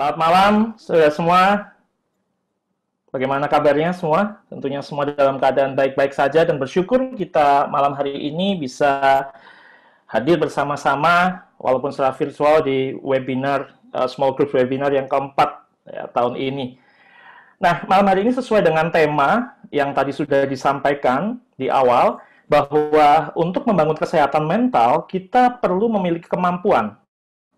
Selamat malam, sudah semua. Bagaimana kabarnya semua? Tentunya semua dalam keadaan baik-baik saja dan bersyukur kita malam hari ini bisa hadir bersama-sama walaupun secara virtual di webinar uh, small group webinar yang keempat ya, tahun ini. Nah, malam hari ini sesuai dengan tema yang tadi sudah disampaikan di awal bahwa untuk membangun kesehatan mental kita perlu memiliki kemampuan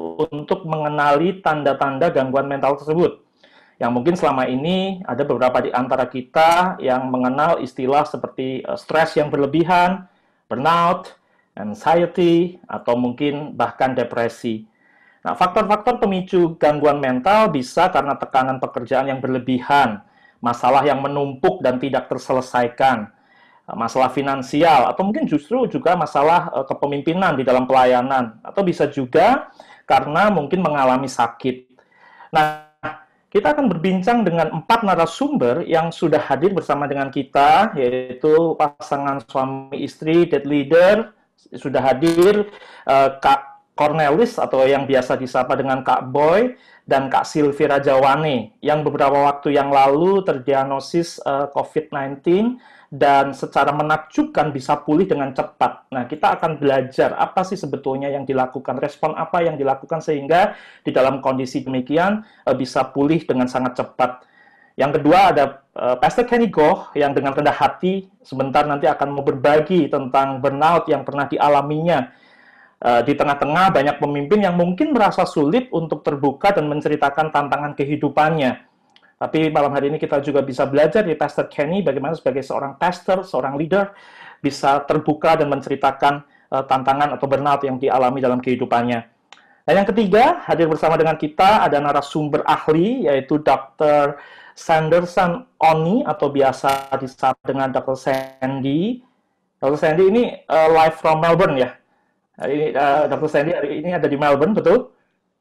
untuk mengenali tanda-tanda gangguan mental tersebut. Yang mungkin selama ini ada beberapa di antara kita yang mengenal istilah seperti eh, stres yang berlebihan, burnout, anxiety, atau mungkin bahkan depresi. Nah, faktor-faktor pemicu gangguan mental bisa karena tekanan pekerjaan yang berlebihan, masalah yang menumpuk dan tidak terselesaikan, eh, masalah finansial, atau mungkin justru juga masalah eh, kepemimpinan di dalam pelayanan, atau bisa juga karena mungkin mengalami sakit. Nah, kita akan berbincang dengan empat narasumber yang sudah hadir bersama dengan kita, yaitu pasangan suami istri, dead leader, sudah hadir uh, Kak Cornelis atau yang biasa disapa dengan Kak Boy, dan Kak Silvi Rajawani, yang beberapa waktu yang lalu terdiagnosis uh, eh, COVID-19 dan secara menakjubkan bisa pulih dengan cepat. Nah, kita akan belajar apa sih sebetulnya yang dilakukan, respon apa yang dilakukan sehingga di dalam kondisi demikian eh, bisa pulih dengan sangat cepat. Yang kedua ada eh, Pastor Kenny Goh yang dengan rendah hati sebentar nanti akan mau berbagi tentang burnout yang pernah dialaminya. Eh, di tengah-tengah banyak pemimpin yang mungkin merasa sulit untuk terbuka dan menceritakan tantangan kehidupannya tapi malam hari ini kita juga bisa belajar dari Pastor Kenny bagaimana sebagai seorang pastor, seorang leader bisa terbuka dan menceritakan uh, tantangan atau burnout yang dialami dalam kehidupannya. Dan yang ketiga, hadir bersama dengan kita ada narasumber ahli yaitu Dr. Sanderson Oni atau biasa disapa dengan Dr. Sandy. Dr. Sandy ini uh, live from Melbourne ya. Ini uh, eh, Dr. Sandy hari ini ada di Melbourne betul?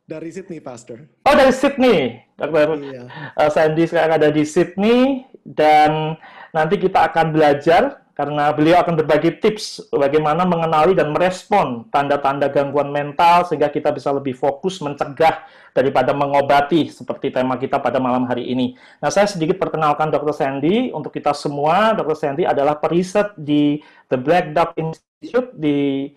Dari Sydney, Pastor. Oh, dari Sydney, Dokter iya. uh, Sandy sekarang ada di Sydney dan nanti kita akan belajar karena beliau akan berbagi tips bagaimana mengenali dan merespon tanda-tanda gangguan mental sehingga kita bisa lebih fokus mencegah daripada mengobati seperti tema kita pada malam hari ini. Nah, saya sedikit perkenalkan Dr. Sandy untuk kita semua. Dr. Sandy adalah periset di The Black Dog Institute di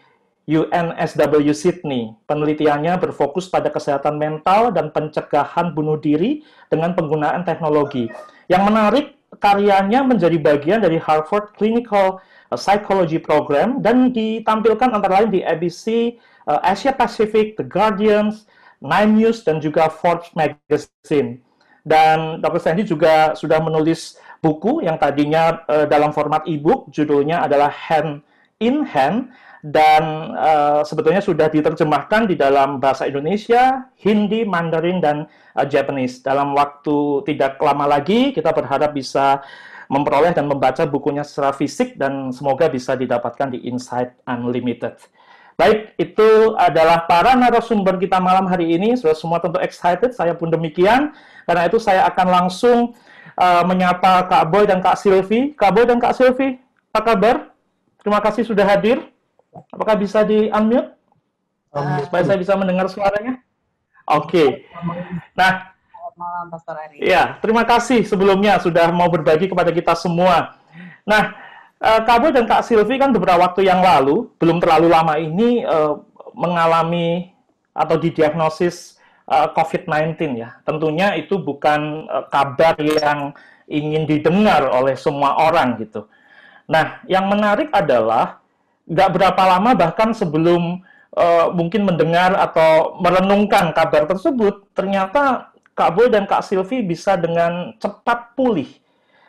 UNSW Sydney. Penelitiannya berfokus pada kesehatan mental dan pencegahan bunuh diri dengan penggunaan teknologi. Yang menarik, karyanya menjadi bagian dari Harvard Clinical Psychology Program dan ditampilkan antara lain di ABC, eh, Asia Pacific, The Guardians, Nine News, dan juga Forbes Magazine. Dan Dr. Sandy juga sudah menulis buku yang tadinya eh, dalam format e-book, judulnya adalah Hand in Hand, dan uh, sebetulnya sudah diterjemahkan di dalam bahasa Indonesia, Hindi, Mandarin, dan uh, Japanese. Dalam waktu tidak lama lagi, kita berharap bisa memperoleh dan membaca bukunya secara fisik dan semoga bisa didapatkan di Insight Unlimited. Baik, itu adalah para narasumber kita malam hari ini. Sudah semua tentu excited, saya pun demikian. Karena itu saya akan langsung uh, menyapa Kak Boy dan Kak Silvi. Kak Boy dan Kak Silvi, apa kabar? Terima kasih sudah hadir. Apakah bisa di unmute uh, eh, supaya saya bisa mendengar suaranya? Oke. Okay. Nah, malam Pastor Ari. Ya, terima kasih sebelumnya sudah mau berbagi kepada kita semua. Nah, uh, eh, Kak Boy dan Kak Silvi kan beberapa waktu yang lalu, belum terlalu lama ini uh, mengalami atau didiagnosis uh, COVID-19 ya. Tentunya itu bukan uh, kabar yang ingin didengar oleh semua orang gitu. Nah, yang menarik adalah nggak berapa lama bahkan sebelum uh, mungkin mendengar atau merenungkan kabar tersebut, ternyata Kak Boy dan Kak Silvi bisa dengan cepat pulih.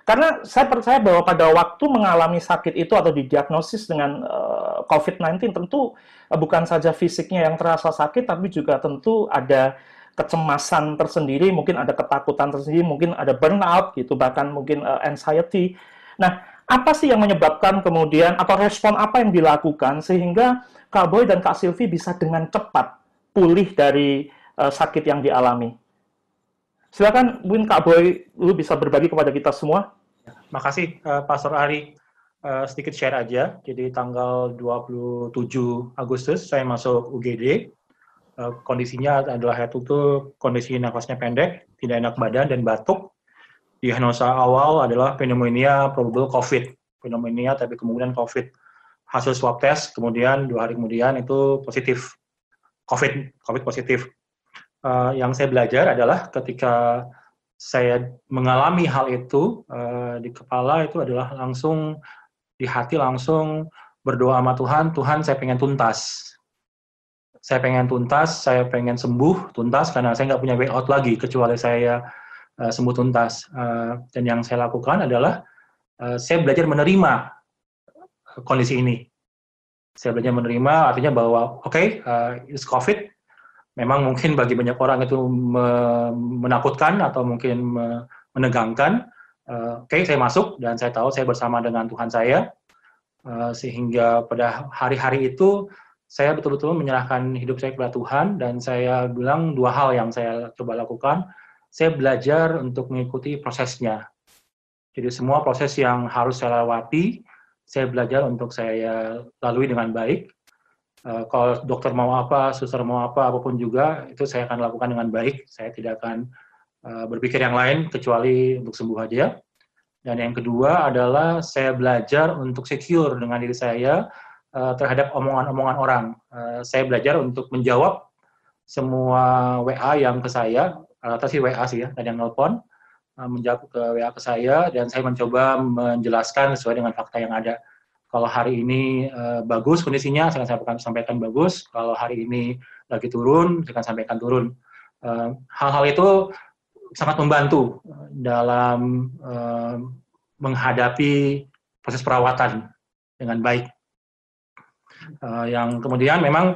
Karena saya percaya bahwa pada waktu mengalami sakit itu atau didiagnosis dengan uh, eh, COVID-19 tentu eh, bukan saja fisiknya yang terasa sakit, tapi juga tentu ada kecemasan tersendiri, mungkin ada ketakutan tersendiri, mungkin ada burnout gitu, bahkan mungkin uh, anxiety. Nah, apa sih yang menyebabkan kemudian atau respon apa yang dilakukan sehingga Kak Boy dan Kak Silvi bisa dengan cepat pulih dari uh, sakit yang dialami? Silakan mungkin Kak Boy, lu bisa berbagi kepada kita semua. Ya, makasih uh, Pastor Ari. Uh, sedikit share aja. Jadi tanggal 27 Agustus saya masuk UGD. Uh, kondisinya adalah head itu kondisi nafasnya pendek, tidak enak badan dan batuk diagnosa awal adalah pneumonia probable COVID, pneumonia tapi kemudian COVID. Hasil swab test kemudian dua hari kemudian itu positif COVID, COVID positif. Uh, yang saya belajar adalah ketika saya mengalami hal itu uh, di kepala itu adalah langsung di hati langsung berdoa sama Tuhan, Tuhan saya pengen tuntas. Saya pengen tuntas, saya pengen sembuh, tuntas karena saya nggak punya way out lagi kecuali saya Eh, sembuh tuntas. Eh, dan yang saya lakukan adalah eh, saya belajar menerima kondisi ini. Saya belajar menerima artinya bahwa oke okay, it's COVID. Memang mungkin bagi banyak orang itu menakutkan atau mungkin menegangkan. oke okay, saya masuk dan saya tahu saya bersama dengan Tuhan saya. sehingga pada hari-hari itu saya betul-betul menyerahkan hidup saya kepada Tuhan dan saya bilang dua hal yang saya coba lakukan saya belajar untuk mengikuti prosesnya. Jadi semua proses yang harus saya lewati, saya belajar untuk saya lalui dengan baik. Eh, kalau dokter mau apa, suster mau apa, apapun juga, itu saya akan lakukan dengan baik. Saya tidak akan eh, berpikir yang lain kecuali untuk sembuh aja. Dan yang kedua adalah saya belajar untuk secure dengan diri saya eh, terhadap omongan-omongan orang. saya belajar untuk menjawab semua WA yang ke saya rata sih WA sih ya, tadi yang nelpon eh, menjawab ke WA ke saya dan saya mencoba menjelaskan sesuai dengan fakta yang ada. Kalau hari ini eh, bagus kondisinya, saya akan sampaikan, sampaikan bagus. Kalau hari ini lagi turun, saya akan sampaikan turun. Eh, hal-hal itu sangat membantu dalam menghadapi proses perawatan dengan baik. yang kemudian memang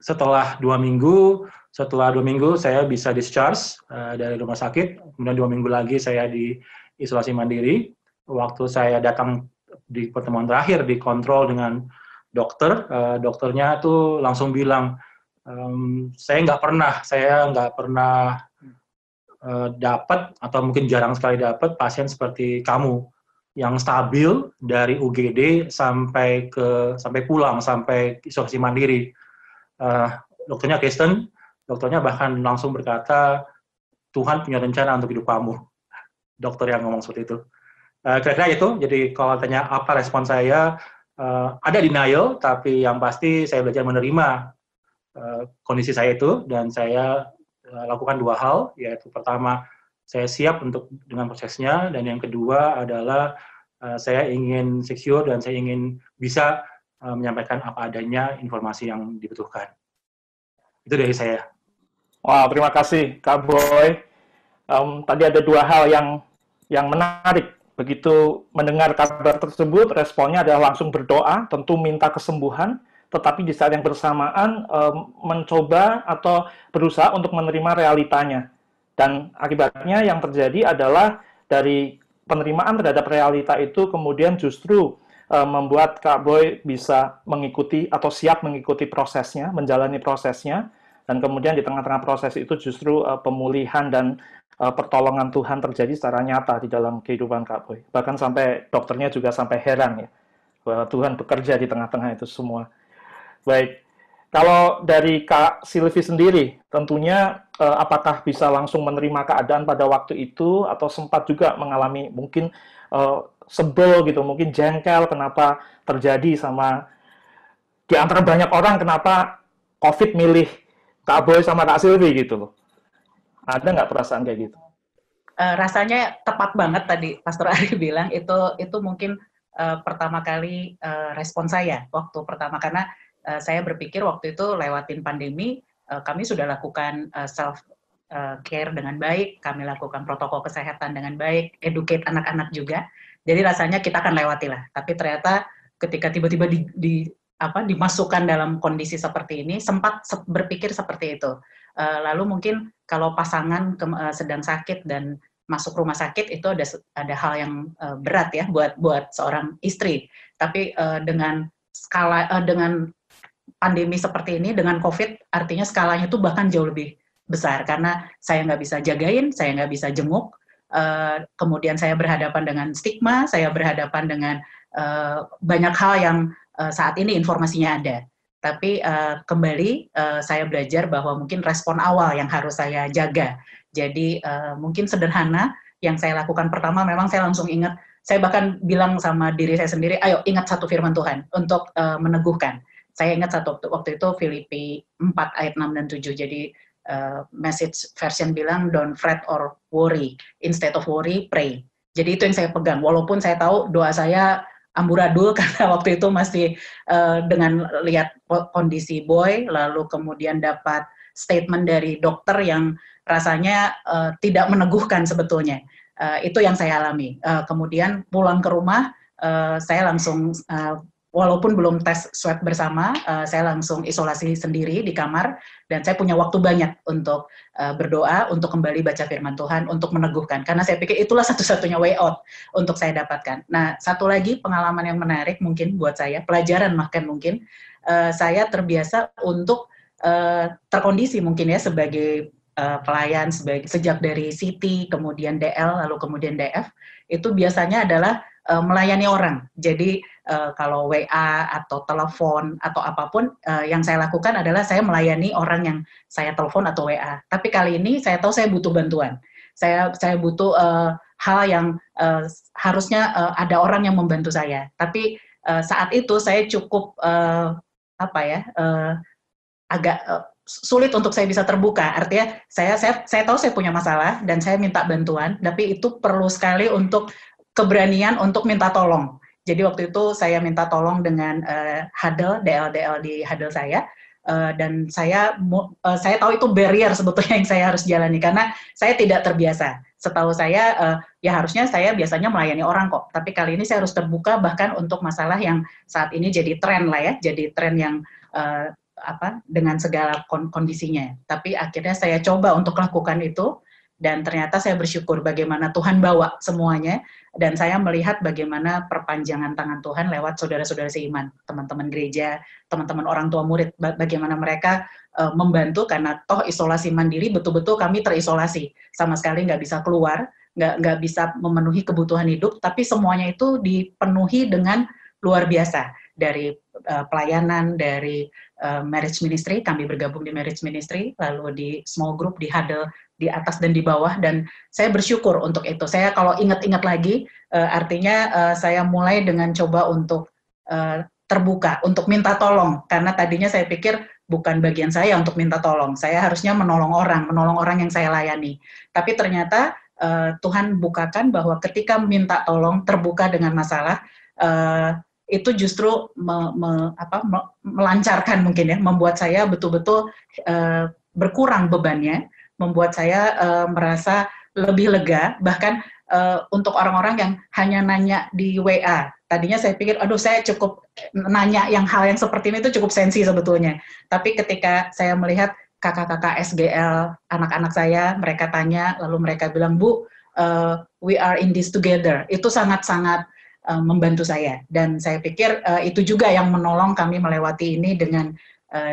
setelah dua minggu setelah dua minggu saya bisa discharge uh, dari rumah sakit, kemudian dua minggu lagi saya di isolasi mandiri. Waktu saya datang di pertemuan terakhir dikontrol dengan dokter, uh, dokternya tuh langsung bilang, um, saya nggak pernah, saya nggak pernah uh, dapat atau mungkin jarang sekali dapat pasien seperti kamu yang stabil dari UGD sampai ke sampai pulang sampai isolasi mandiri. Uh, dokternya Kristen, Dokternya bahkan langsung berkata, Tuhan punya rencana untuk hidup kamu. Dokter yang ngomong seperti itu. Eh, kira-kira itu, jadi kalau tanya apa respon saya, eh, ada denial, tapi yang pasti saya belajar menerima eh, kondisi saya itu, dan saya lakukan dua hal, yaitu pertama, saya siap untuk dengan prosesnya, dan yang kedua adalah saya ingin secure dan saya ingin bisa menyampaikan apa adanya informasi yang dibutuhkan. Itu dari saya. Wah, terima kasih Kak Boy. Um, tadi ada dua hal yang yang menarik. Begitu mendengar kabar tersebut, responnya adalah langsung berdoa, tentu minta kesembuhan, tetapi di saat yang bersamaan um, mencoba atau berusaha untuk menerima realitanya. Dan akibatnya yang terjadi adalah dari penerimaan terhadap realita itu kemudian justru membuat Kak Boy bisa mengikuti atau siap mengikuti prosesnya, menjalani prosesnya, dan kemudian di tengah-tengah proses itu justru uh, pemulihan dan uh, pertolongan Tuhan terjadi secara nyata di dalam kehidupan Kak Boy. Bahkan sampai dokternya juga sampai heran ya bahwa Tuhan bekerja di tengah-tengah itu semua. Baik, kalau dari Kak Silvi sendiri, tentunya uh, apakah bisa langsung menerima keadaan pada waktu itu atau sempat juga mengalami mungkin uh, sebel gitu, mungkin jengkel kenapa terjadi sama di antara banyak orang kenapa COVID milih Kak Boy sama Kak Silvi gitu loh. Ada nggak perasaan kayak gitu? Uh, rasanya tepat banget tadi Pastor Ari bilang itu itu mungkin uh, pertama kali uh, respon saya waktu pertama karena uh, saya berpikir waktu itu lewatin pandemi uh, kami sudah lakukan uh, self care dengan baik, kami lakukan protokol kesehatan dengan baik, educate anak-anak juga. Jadi rasanya kita akan lewati lah. Tapi ternyata ketika tiba-tiba di, di apa dimasukkan dalam kondisi seperti ini sempat berpikir seperti itu uh, lalu mungkin kalau pasangan ke, uh, eh, sedang sakit dan masuk rumah sakit itu ada ada hal yang uh, berat ya buat buat seorang istri tapi uh, dengan skala uh, dengan pandemi seperti ini dengan covid artinya skalanya tuh bahkan jauh lebih besar karena saya nggak bisa jagain saya nggak bisa jenguk uh, kemudian saya berhadapan dengan stigma saya berhadapan dengan uh, banyak hal yang Eh, saat ini informasinya ada. Tapi uh, kembali uh, saya belajar bahwa mungkin respon awal yang harus saya jaga. Jadi uh, mungkin sederhana yang saya lakukan pertama memang saya langsung ingat saya bahkan bilang sama diri saya sendiri, ayo ingat satu firman Tuhan untuk uh, meneguhkan. Saya ingat satu waktu, waktu itu Filipi 4 ayat 6 dan 7. Jadi uh, message version bilang don't fret or worry, instead of worry pray. Jadi itu yang saya pegang. Walaupun saya tahu doa saya amburadul karena waktu itu masih uh, dengan lihat kondisi boy lalu kemudian dapat statement dari dokter yang rasanya uh, tidak meneguhkan sebetulnya uh, itu yang saya alami uh, kemudian pulang ke rumah uh, saya langsung uh, walaupun belum tes swab bersama, uh, saya langsung isolasi sendiri di kamar dan saya punya waktu banyak untuk uh, berdoa, untuk kembali baca firman Tuhan, untuk meneguhkan karena saya pikir itulah satu-satunya way out untuk saya dapatkan. Nah, satu lagi pengalaman yang menarik mungkin buat saya, pelajaran makan mungkin uh, saya terbiasa untuk uh, terkondisi mungkin ya sebagai pelayan sebagai sejak dari city kemudian DL lalu kemudian DF itu biasanya adalah uh, melayani orang. Jadi Eh, kalau WA atau telepon atau apapun uh, yang saya lakukan adalah saya melayani orang yang saya telepon atau WA. Tapi kali ini saya tahu saya butuh bantuan. Saya saya butuh uh, hal yang uh, harusnya uh, ada orang yang membantu saya. Tapi uh, saat itu saya cukup uh, apa ya uh, agak uh, sulit untuk saya bisa terbuka. Artinya saya saya saya tahu saya punya masalah dan saya minta bantuan, tapi itu perlu sekali untuk keberanian untuk minta tolong. Jadi waktu itu saya minta tolong dengan uh, eh, DL DL di hadel saya. Uh, dan saya uh, saya tahu itu barrier sebetulnya yang saya harus jalani karena saya tidak terbiasa. Setahu saya uh, ya harusnya saya biasanya melayani orang kok, tapi kali ini saya harus terbuka bahkan untuk masalah yang saat ini jadi tren lah ya, jadi tren yang uh, apa dengan segala kondisinya. Tapi akhirnya saya coba untuk lakukan itu dan ternyata saya bersyukur bagaimana Tuhan bawa semuanya dan saya melihat bagaimana perpanjangan tangan Tuhan lewat saudara-saudara seiman, teman-teman gereja, teman-teman orang tua murid, bagaimana mereka uh, membantu karena toh isolasi mandiri betul-betul kami terisolasi, sama sekali nggak bisa keluar, nggak nggak bisa memenuhi kebutuhan hidup, tapi semuanya itu dipenuhi dengan luar biasa dari uh, pelayanan dari uh, marriage ministry kami bergabung di marriage ministry lalu di small group di huddle di atas dan di bawah dan saya bersyukur untuk itu. Saya kalau ingat-ingat lagi uh, artinya uh, saya mulai dengan coba untuk uh, terbuka untuk minta tolong karena tadinya saya pikir bukan bagian saya untuk minta tolong. Saya harusnya menolong orang, menolong orang yang saya layani. Tapi ternyata uh, Tuhan bukakan bahwa ketika minta tolong terbuka dengan masalah uh, itu justru me, me, apa, melancarkan mungkin ya, membuat saya betul-betul uh, berkurang bebannya membuat saya uh, merasa lebih lega bahkan uh, untuk orang-orang yang hanya nanya di WA tadinya saya pikir aduh saya cukup nanya yang hal yang seperti ini itu cukup sensi sebetulnya tapi ketika saya melihat kakak-kakak SGL anak-anak saya mereka tanya lalu mereka bilang bu uh, we are in this together itu sangat-sangat uh, membantu saya dan saya pikir uh, itu juga yang menolong kami melewati ini dengan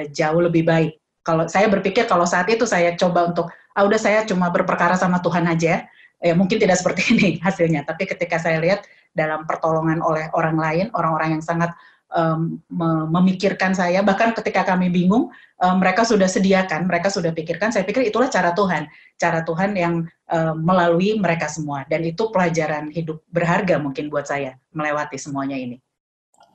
jauh lebih baik kalau saya berpikir kalau saat itu saya coba untuk ah udah saya cuma berperkara sama Tuhan aja ya mungkin tidak seperti ini hasilnya tapi ketika saya lihat dalam pertolongan oleh orang lain orang-orang yang sangat um, memikirkan saya bahkan ketika kami bingung um, mereka sudah sediakan mereka sudah pikirkan saya pikir itulah cara Tuhan cara Tuhan yang um, melalui mereka semua dan itu pelajaran hidup berharga mungkin buat saya melewati semuanya ini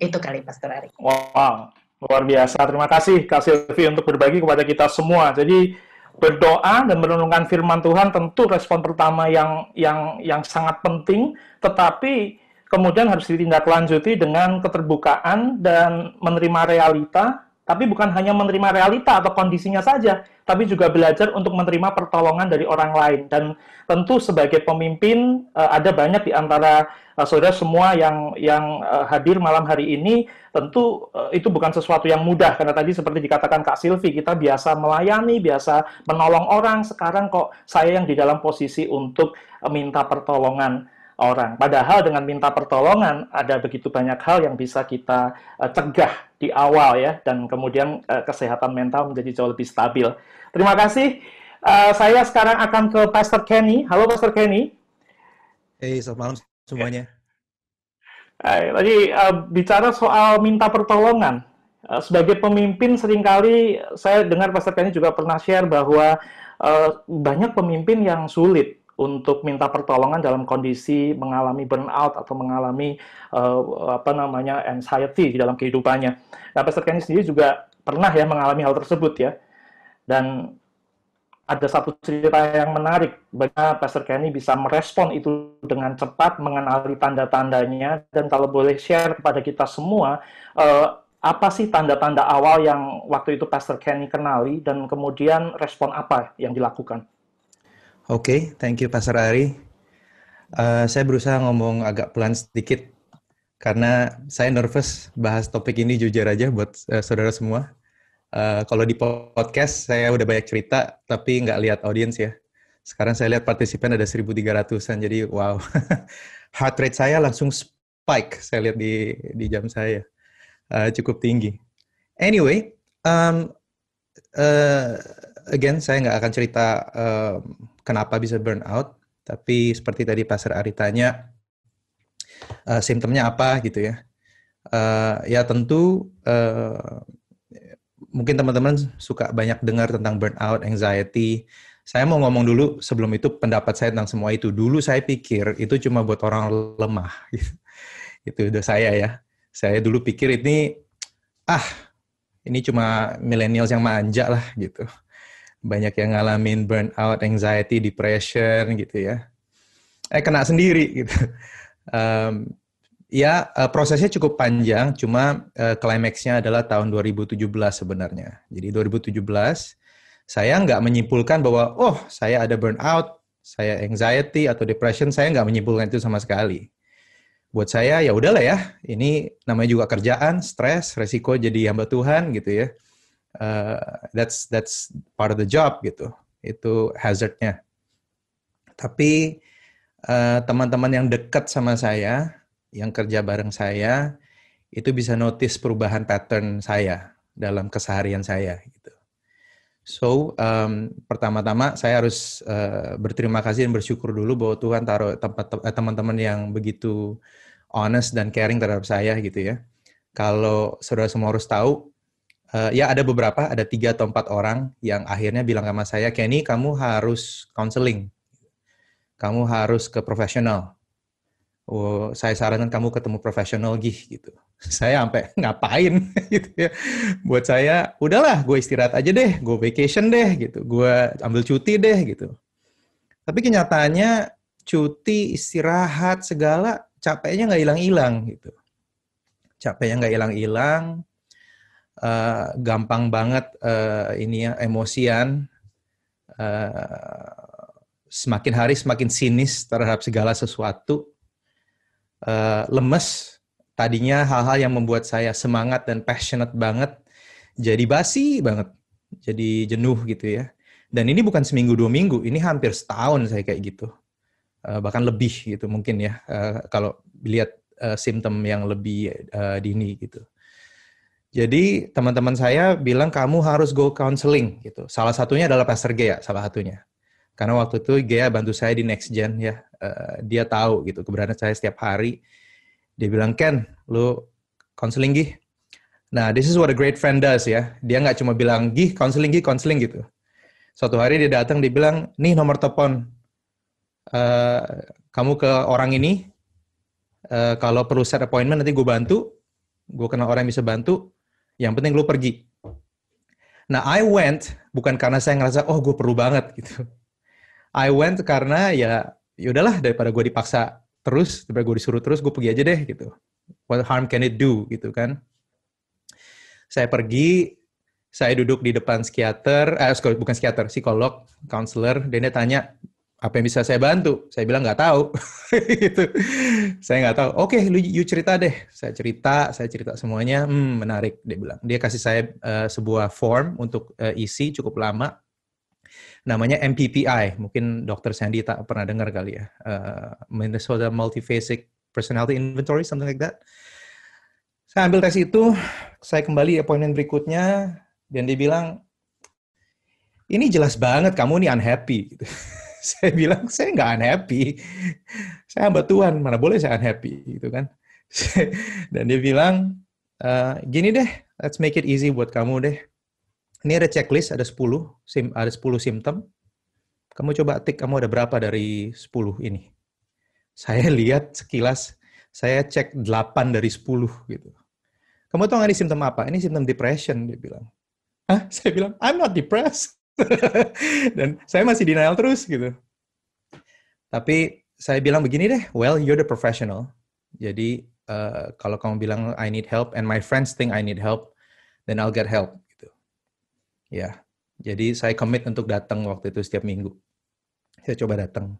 itu kali Pastor Ari wow Luar biasa. Terima kasih Kak Silvi untuk berbagi kepada kita semua. Jadi berdoa dan merenungkan firman Tuhan tentu respon pertama yang yang yang sangat penting, tetapi kemudian harus ditindaklanjuti dengan keterbukaan dan menerima realita tapi bukan hanya menerima realita atau kondisinya saja, tapi juga belajar untuk menerima pertolongan dari orang lain. Dan tentu sebagai pemimpin eh, ada banyak di antara eh, saudara semua yang yang eh, hadir malam hari ini, tentu itu bukan sesuatu yang mudah karena tadi seperti dikatakan Kak Silvi, kita biasa melayani, biasa menolong orang, sekarang kok saya yang di dalam posisi untuk minta pertolongan orang. Padahal dengan minta pertolongan ada begitu banyak hal yang bisa kita uh, cegah di awal ya dan kemudian uh, kesehatan mental menjadi jauh lebih stabil. Terima kasih. Uh, saya sekarang akan ke Pastor Kenny. Halo Pastor Kenny. Hey, selamat malam semuanya. Hey, tadi uh, bicara soal minta pertolongan. Uh, sebagai pemimpin seringkali saya dengar Pastor Kenny juga pernah share bahwa uh, banyak pemimpin yang sulit untuk minta pertolongan dalam kondisi mengalami burnout atau mengalami uh, apa namanya anxiety di dalam kehidupannya. Nah, Pastor Kenny sendiri juga pernah ya mengalami hal tersebut ya. Dan ada satu cerita yang menarik bagaimana Pastor Kenny bisa merespon itu dengan cepat, mengenali tanda-tandanya dan kalau boleh share kepada kita semua uh, apa sih tanda-tanda awal yang waktu itu Pastor Kenny kenali dan kemudian respon apa yang dilakukan? Oke, okay, thank you Pastor Ari. Uh, saya berusaha ngomong agak pelan sedikit karena saya nervous bahas topik ini jujur aja buat uh, saudara semua. Uh, kalau di podcast saya udah banyak cerita tapi nggak lihat audiens ya. Sekarang saya lihat partisipan ada 1.300an jadi wow. Heart rate saya langsung spike saya lihat di di jam saya. Uh, cukup tinggi. Anyway, um, uh, again saya nggak akan cerita um, kenapa bisa burnout, tapi seperti tadi Pastor Ari tanya, uh, simptomnya apa gitu ya. Uh, ya tentu uh, mungkin teman-teman suka banyak dengar tentang burnout, anxiety. Saya mau ngomong dulu sebelum itu pendapat saya tentang semua itu. Dulu saya pikir itu cuma buat orang lemah. Gitu. itu udah saya ya. Saya dulu pikir ini, ah ini cuma millennials yang manja lah gitu banyak yang ngalamin burnout, anxiety, depression gitu ya. Eh kena sendiri gitu. Um, ya eh, prosesnya cukup panjang, cuma uh, eh, klimaksnya adalah tahun 2017 sebenarnya. Jadi 2017 saya nggak menyimpulkan bahwa oh saya ada burnout, saya anxiety atau depression, saya nggak menyimpulkan itu sama sekali. Buat saya ya udahlah ya, ini namanya juga kerjaan, stres, resiko jadi hamba Tuhan gitu ya uh, that's that's part of the job gitu itu hazardnya tapi uh, teman-teman uh, yang dekat sama saya yang kerja bareng saya itu bisa notice perubahan pattern saya dalam keseharian saya gitu So, um, pertama-tama saya harus uh, berterima kasih dan bersyukur dulu bahwa Tuhan taruh eh, teman-teman yang begitu honest dan caring terhadap saya gitu ya. Kalau saudara semua harus tahu, uh, ya ada beberapa, ada tiga atau empat orang yang akhirnya bilang sama saya, Kenny kamu harus counseling, kamu harus ke profesional. Oh, saya sarankan kamu ketemu profesional gih gitu. Saya sampai ngapain gitu ya. Buat saya udahlah gue istirahat aja deh, gue vacation deh gitu, gue ambil cuti deh gitu. Tapi kenyataannya cuti, istirahat segala capeknya nggak hilang-hilang gitu. Capeknya nggak hilang-hilang, uh, gampang banget uh, ini ya emosian uh, semakin hari semakin sinis terhadap segala sesuatu uh, lemes tadinya hal-hal yang membuat saya semangat dan passionate banget jadi basi banget jadi jenuh gitu ya dan ini bukan seminggu dua minggu ini hampir setahun saya kayak gitu uh, bahkan lebih gitu mungkin ya uh, kalau lihat uh, simptom yang lebih uh, dini gitu jadi teman-teman saya bilang kamu harus go counseling gitu. Salah satunya adalah Pastor Gea, salah satunya. Karena waktu itu Gea bantu saya di Next Gen ya. Uh, dia tahu gitu keberadaan saya setiap hari. Dia bilang, "Ken, lu counseling gih." Nah, this is what a great friend does ya. Dia nggak cuma bilang, "Gih, counseling, gih, counseling" gitu. Suatu hari dia datang dia bilang, "Nih nomor telepon. Uh, kamu ke orang ini. Uh, kalau perlu set appointment nanti gue bantu. Gue kenal orang yang bisa bantu yang penting lu pergi. Nah, I went bukan karena saya ngerasa oh gue perlu banget gitu. I went karena ya yaudahlah daripada gue dipaksa terus, daripada gue disuruh terus, gue pergi aja deh gitu. What harm can it do gitu kan? Saya pergi, saya duduk di depan psikiater, eh bukan psikiater, psikolog, counselor, dan dia tanya, apa yang bisa saya bantu? Saya bilang nggak tahu. gitu. Saya nggak tahu. Oke, okay, lu you cerita deh. Saya cerita, saya cerita semuanya. Hmm, menarik dia bilang. Dia kasih saya uh, sebuah form untuk uh, isi cukup lama. Namanya MPPI. Mungkin Dokter Sandy tak pernah dengar kali ya. Uh, Minnesota Multiphasic Personality Inventory, something like that. Saya ambil tes itu, saya kembali appointment berikutnya dan dia bilang ini jelas banget kamu ini unhappy saya bilang saya nggak unhappy. Saya hamba Tuhan, mana boleh saya unhappy gitu kan. Dan dia bilang, e, gini deh, let's make it easy buat kamu deh. Ini ada checklist, ada 10, sim, ada sepuluh simptom. Kamu coba tik, kamu ada berapa dari 10 ini? Saya lihat sekilas, saya cek 8 dari 10 gitu. Kamu tahu nggak ini simptom apa? Ini simptom depression, dia bilang. Hah? Saya bilang, I'm not depressed. Dan saya masih denial terus gitu. Tapi saya bilang begini deh, well you're the professional. Jadi uh, kalau kamu bilang I need help and my friends think I need help, then I'll get help gitu. Ya. Yeah. Jadi saya commit untuk datang waktu itu setiap minggu. Saya coba datang.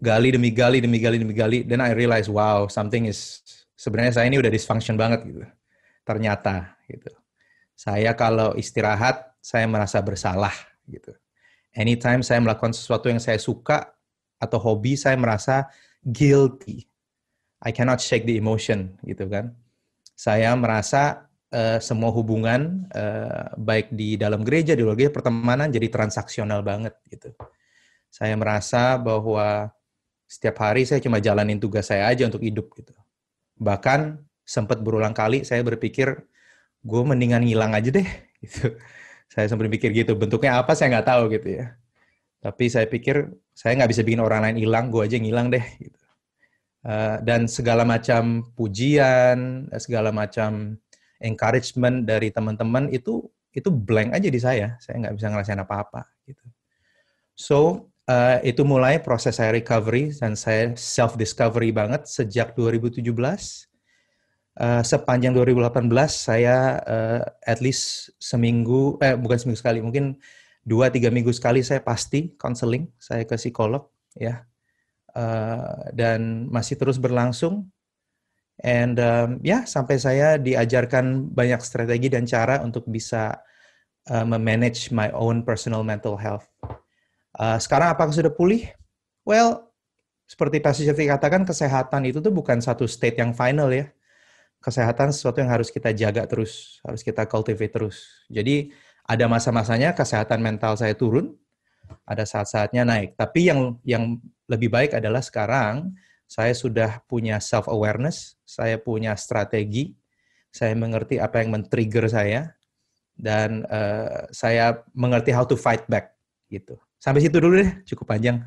Gali demi gali demi gali demi gali. Dan I realize wow, something is sebenarnya saya ini udah dysfunction banget gitu. Ternyata gitu. Saya kalau istirahat saya merasa bersalah gitu. Anytime saya melakukan sesuatu yang saya suka atau hobi, saya merasa guilty. I cannot shake the emotion, gitu kan. Saya merasa uh, semua hubungan, uh, baik di dalam gereja, di luar gereja, pertemanan jadi transaksional banget, gitu. Saya merasa bahwa setiap hari saya cuma jalanin tugas saya aja untuk hidup, gitu. Bahkan sempat berulang kali saya berpikir, gue mendingan ngilang aja deh, gitu saya sempat mikir gitu bentuknya apa saya nggak tahu gitu ya tapi saya pikir saya nggak bisa bikin orang lain hilang gue aja ngilang deh gitu. uh, dan segala macam pujian segala macam encouragement dari teman-teman itu itu blank aja di saya saya nggak bisa ngerasain apa-apa gitu so uh, itu mulai proses saya recovery dan saya self discovery banget sejak 2017 Eh, sepanjang 2018 saya uh, at least seminggu eh bukan seminggu sekali mungkin dua tiga minggu sekali saya pasti counseling saya ke psikolog ya uh, dan masih terus berlangsung and um, ya yeah, sampai saya diajarkan banyak strategi dan cara untuk bisa uh, memanage my own personal mental health uh, sekarang apakah sudah pulih well seperti Pak Sejati katakan, kesehatan itu tuh bukan satu state yang final ya kesehatan sesuatu yang harus kita jaga terus, harus kita cultivate terus. Jadi ada masa-masanya kesehatan mental saya turun, ada saat-saatnya naik. Tapi yang yang lebih baik adalah sekarang saya sudah punya self awareness, saya punya strategi, saya mengerti apa yang men-trigger saya dan uh, saya mengerti how to fight back gitu. Sampai situ dulu deh, cukup panjang.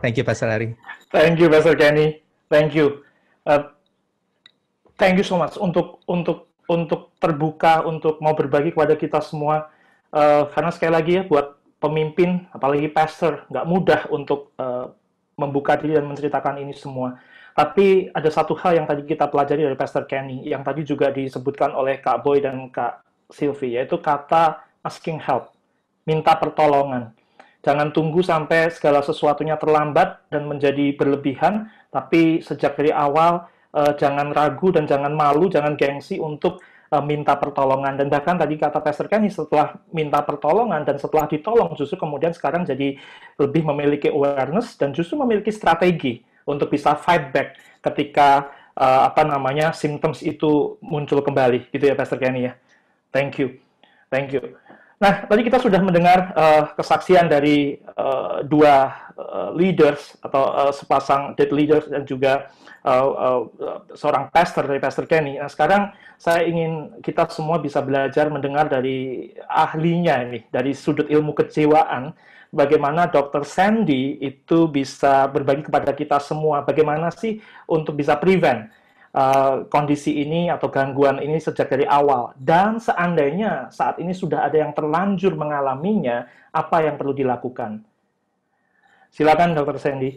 Thank you Pak Salari. Thank you Pak Kenny. Thank you. Uh, thank you so much untuk untuk untuk terbuka untuk mau berbagi kepada kita semua uh, karena sekali lagi ya buat pemimpin apalagi pastor nggak mudah untuk uh, membuka diri dan menceritakan ini semua. Tapi ada satu hal yang tadi kita pelajari dari Pastor Kenny, yang tadi juga disebutkan oleh Kak Boy dan Kak Sylvie, yaitu kata asking help, minta pertolongan. Jangan tunggu sampai segala sesuatunya terlambat dan menjadi berlebihan, tapi sejak dari awal uh, jangan ragu dan jangan malu, jangan gengsi untuk uh, minta pertolongan. Dan bahkan tadi kata Pastor Kenny, setelah minta pertolongan dan setelah ditolong, justru kemudian sekarang jadi lebih memiliki awareness dan justru memiliki strategi untuk bisa fight back ketika uh, apa namanya symptoms itu muncul kembali gitu ya Pastor Kenny ya. Thank you. Thank you. Nah, tadi kita sudah mendengar uh, kesaksian dari uh, dua uh, leaders atau uh, sepasang dead leaders dan juga uh, uh, seorang pastor dari Pastor Kenny. Nah, sekarang saya ingin kita semua bisa belajar mendengar dari ahlinya ini, dari sudut ilmu kecewaan, bagaimana Dr. Sandy itu bisa berbagi kepada kita semua, bagaimana sih untuk bisa prevent uh, kondisi ini atau gangguan ini sejak dari awal. Dan seandainya saat ini sudah ada yang terlanjur mengalaminya, apa yang perlu dilakukan? Silakan Dr. Sandy.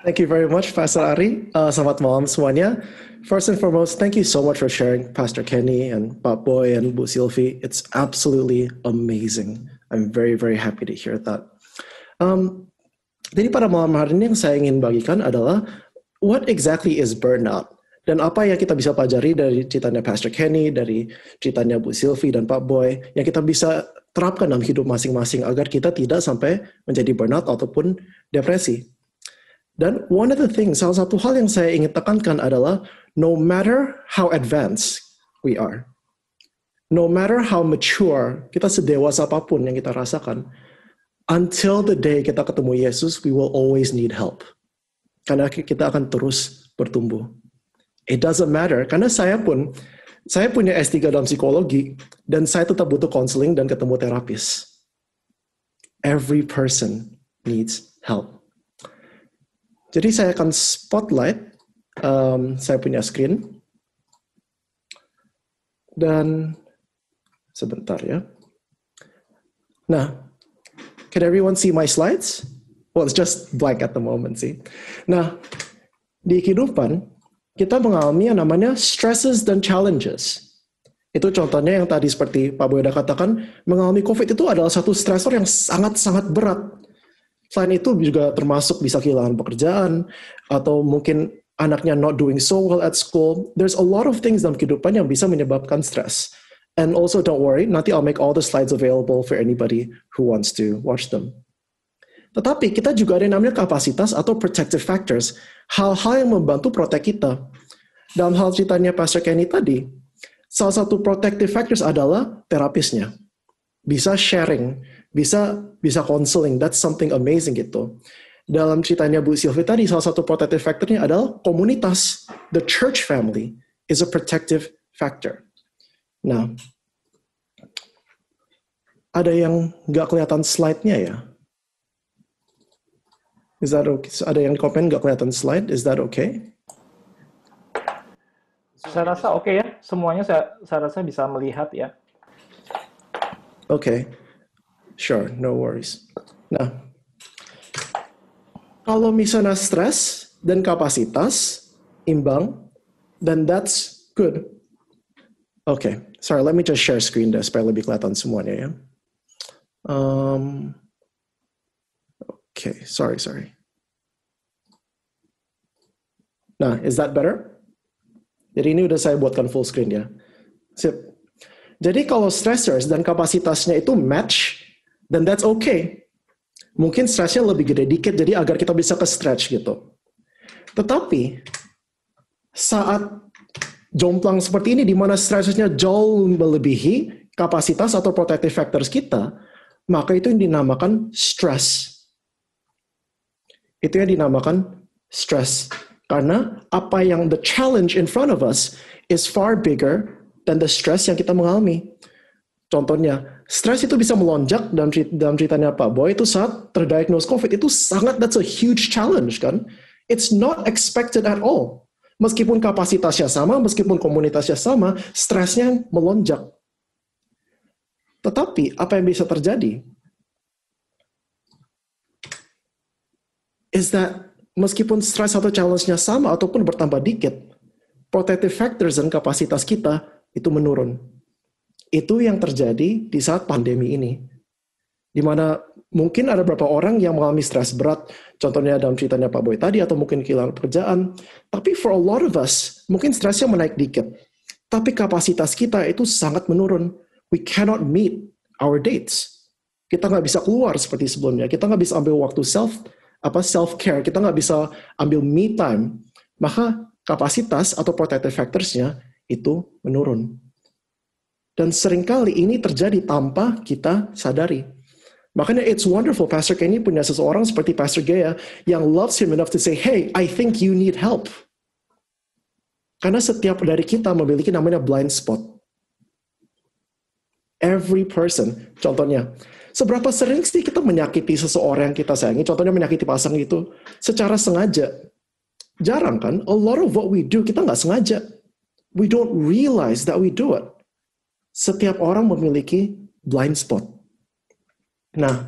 Thank you very much, Pastor Ari. Uh, selamat malam semuanya. First and foremost, thank you so much for sharing, Pastor Kenny and Pak Boy and Bu Silvi. It's absolutely amazing. I'm very, very happy to hear that. Um, jadi pada malam hari ini yang saya ingin bagikan adalah what exactly is burnout? Dan apa yang kita bisa pelajari dari ceritanya Pastor Kenny, dari ceritanya Bu Sylvie dan Pak Boy, yang kita bisa terapkan dalam hidup masing-masing agar kita tidak sampai menjadi burnout ataupun depresi. Dan one of the things, salah satu hal yang saya ingin tekankan adalah no matter how advanced we are, no matter how mature, kita sedewasa apapun yang kita rasakan, until the day kita ketemu Yesus, we will always need help. Karena kita akan terus bertumbuh. It doesn't matter. Karena saya pun, saya punya S3 dalam psikologi, dan saya tetap butuh counseling dan ketemu terapis. Every person needs help. Jadi saya akan spotlight, um, saya punya screen, dan sebentar ya. Nah, can everyone see my slides? well it's just blank at the moment sih. Nah, di kehidupan kita mengalami yang namanya stresses dan challenges. Itu contohnya yang tadi seperti Pak Boyda katakan, mengalami COVID itu adalah satu stressor yang sangat-sangat berat. Selain itu juga termasuk bisa kehilangan pekerjaan, atau mungkin anaknya not doing so well at school. There's a lot of things dalam kehidupan yang bisa menyebabkan stres. And also don't worry, nanti I'll make all the slides available for anybody who wants to watch them. Tetapi kita juga ada yang namanya kapasitas atau protective factors, hal-hal yang membantu protek kita. Dalam hal ceritanya Pastor Kenny tadi, salah satu protective factors adalah terapisnya. Bisa sharing, bisa bisa counseling, that's something amazing gitu. Dalam ceritanya Bu Sylvie tadi, salah satu protective factornya adalah komunitas. The church family is a protective factor. Nah, ada yang nggak kelihatan slide-nya ya? Is that okay? Ada yang komen nggak kelihatan slide? Is that okay? Saya rasa oke okay ya. Semuanya saya, saya rasa bisa melihat ya. Oke. Okay. Sure, no worries. Nah, kalau misalnya stres dan kapasitas imbang, then that's good. Oke, okay. sorry, let me just share screen deh supaya lebih kelihatan semuanya ya. Um, Okay, sorry, sorry. Nah, is that better? Jadi ini udah saya buatkan full screen ya. Sip. Jadi kalau stressors dan kapasitasnya itu match, then that's okay. Mungkin stressnya lebih gede dikit, jadi agar kita bisa ke stretch gitu. Tetapi, saat jomplang seperti ini, di mana stressnya jauh melebihi kapasitas atau protective factors kita, maka itu yang dinamakan stress. Itu yang dinamakan stress. Karena apa yang the challenge in front of us is far bigger than the stress yang kita mengalami. Contohnya, stress itu bisa melonjak dalam, cerita, dalam ceritanya apa? Boy itu saat terdiagnose COVID itu sangat that's a huge challenge kan. It's not expected at all. Meskipun kapasitasnya sama, meskipun komunitasnya sama, stresnya melonjak. Tetapi apa yang bisa terjadi? is that meskipun stress atau challenge-nya sama ataupun bertambah dikit, protective factors dan kapasitas kita itu menurun. Itu yang terjadi di saat pandemi ini. Di mana mungkin ada beberapa orang yang mengalami stres berat, contohnya dalam ceritanya Pak Boy tadi, atau mungkin kehilangan pekerjaan. Tapi for a lot of us, mungkin stresnya menaik dikit. Tapi kapasitas kita itu sangat menurun. We cannot meet our dates. Kita nggak bisa keluar seperti sebelumnya. Kita nggak bisa ambil waktu self apa self care, kita nggak bisa ambil me time, maka kapasitas atau protective factorsnya itu menurun. Dan seringkali ini terjadi tanpa kita sadari. Makanya it's wonderful Pastor Kenny punya seseorang seperti Pastor Gaya yang loves him enough to say, hey, I think you need help. Karena setiap dari kita memiliki namanya blind spot. Every person, contohnya, Seberapa sering sih kita menyakiti seseorang yang kita sayangi? Contohnya menyakiti pasang itu secara sengaja. Jarang kan? A lot of what we do kita nggak sengaja. We don't realize that we do it. Setiap orang memiliki blind spot. Nah,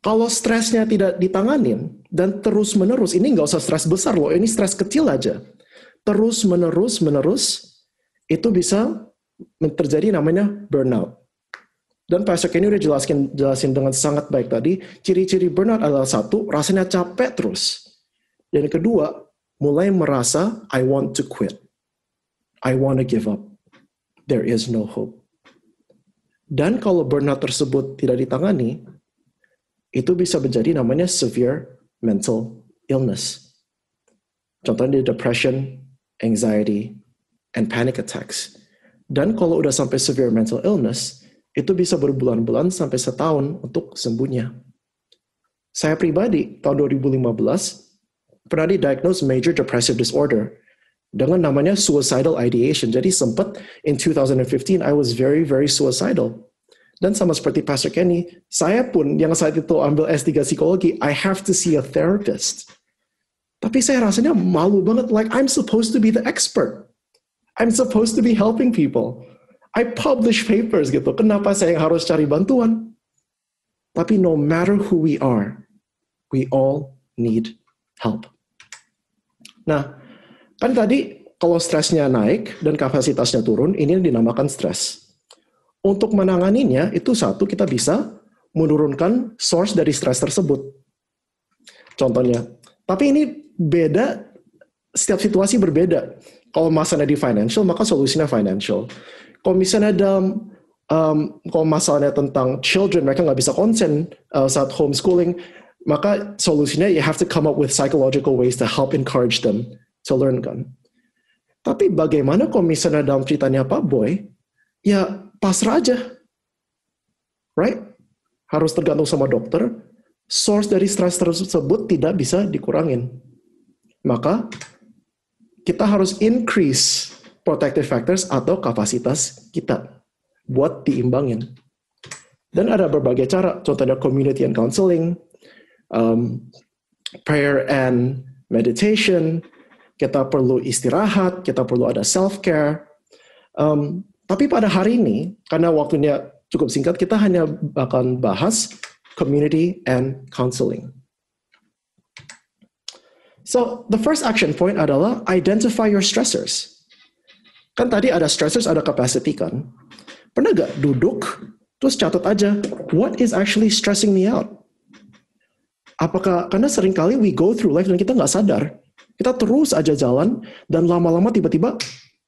kalau stresnya tidak ditangani dan terus menerus, ini nggak usah stres besar loh, ini stres kecil aja. Terus menerus menerus itu bisa terjadi namanya burnout. Dan Pastor Kenny udah jelaskan, jelasin dengan sangat baik tadi, ciri-ciri burnout adalah satu, rasanya capek terus. Dan yang kedua, mulai merasa, I want to quit. I want to give up. There is no hope. Dan kalau burnout tersebut tidak ditangani, itu bisa menjadi namanya severe mental illness. Contohnya depression, anxiety, and panic attacks. Dan kalau udah sampai severe mental illness, itu bisa berbulan-bulan sampai setahun untuk sembuhnya. Saya pribadi tahun 2015 pernah didiagnose major depressive disorder dengan namanya suicidal ideation. Jadi sempat in 2015 I was very very suicidal. Dan sama seperti Pastor Kenny, saya pun yang saat itu ambil S3 psikologi, I have to see a therapist. Tapi saya rasanya malu banget, like I'm supposed to be the expert. I'm supposed to be helping people. I publish papers gitu. Kenapa saya harus cari bantuan? Tapi no matter who we are, we all need help. Nah, kan tadi kalau stresnya naik dan kapasitasnya turun, ini yang dinamakan stres. Untuk menanganinya, itu satu kita bisa menurunkan source dari stres tersebut. Contohnya, tapi ini beda, setiap situasi berbeda. Kalau masalahnya di financial, maka solusinya financial kalau misalnya dalam um, kalau masalahnya tentang children mereka nggak bisa konsen uh, saat homeschooling maka solusinya you have to come up with psychological ways to help encourage them to learn kan tapi bagaimana kalau misalnya dalam ceritanya Pak Boy ya pasrah aja right harus tergantung sama dokter source dari stres tersebut tidak bisa dikurangin maka kita harus increase protective factors atau kapasitas kita buat diimbangin. Dan ada berbagai cara, contohnya community and counseling, um, prayer and meditation, kita perlu istirahat, kita perlu ada self care. Um, tapi pada hari ini, karena waktunya cukup singkat, kita hanya akan bahas community and counseling. So the first action point adalah identify your stressors. Kan tadi ada stressors, ada capacity kan? Pernah gak duduk, terus catat aja, what is actually stressing me out? Apakah, karena seringkali we go through life dan kita nggak sadar. Kita terus aja jalan, dan lama-lama tiba-tiba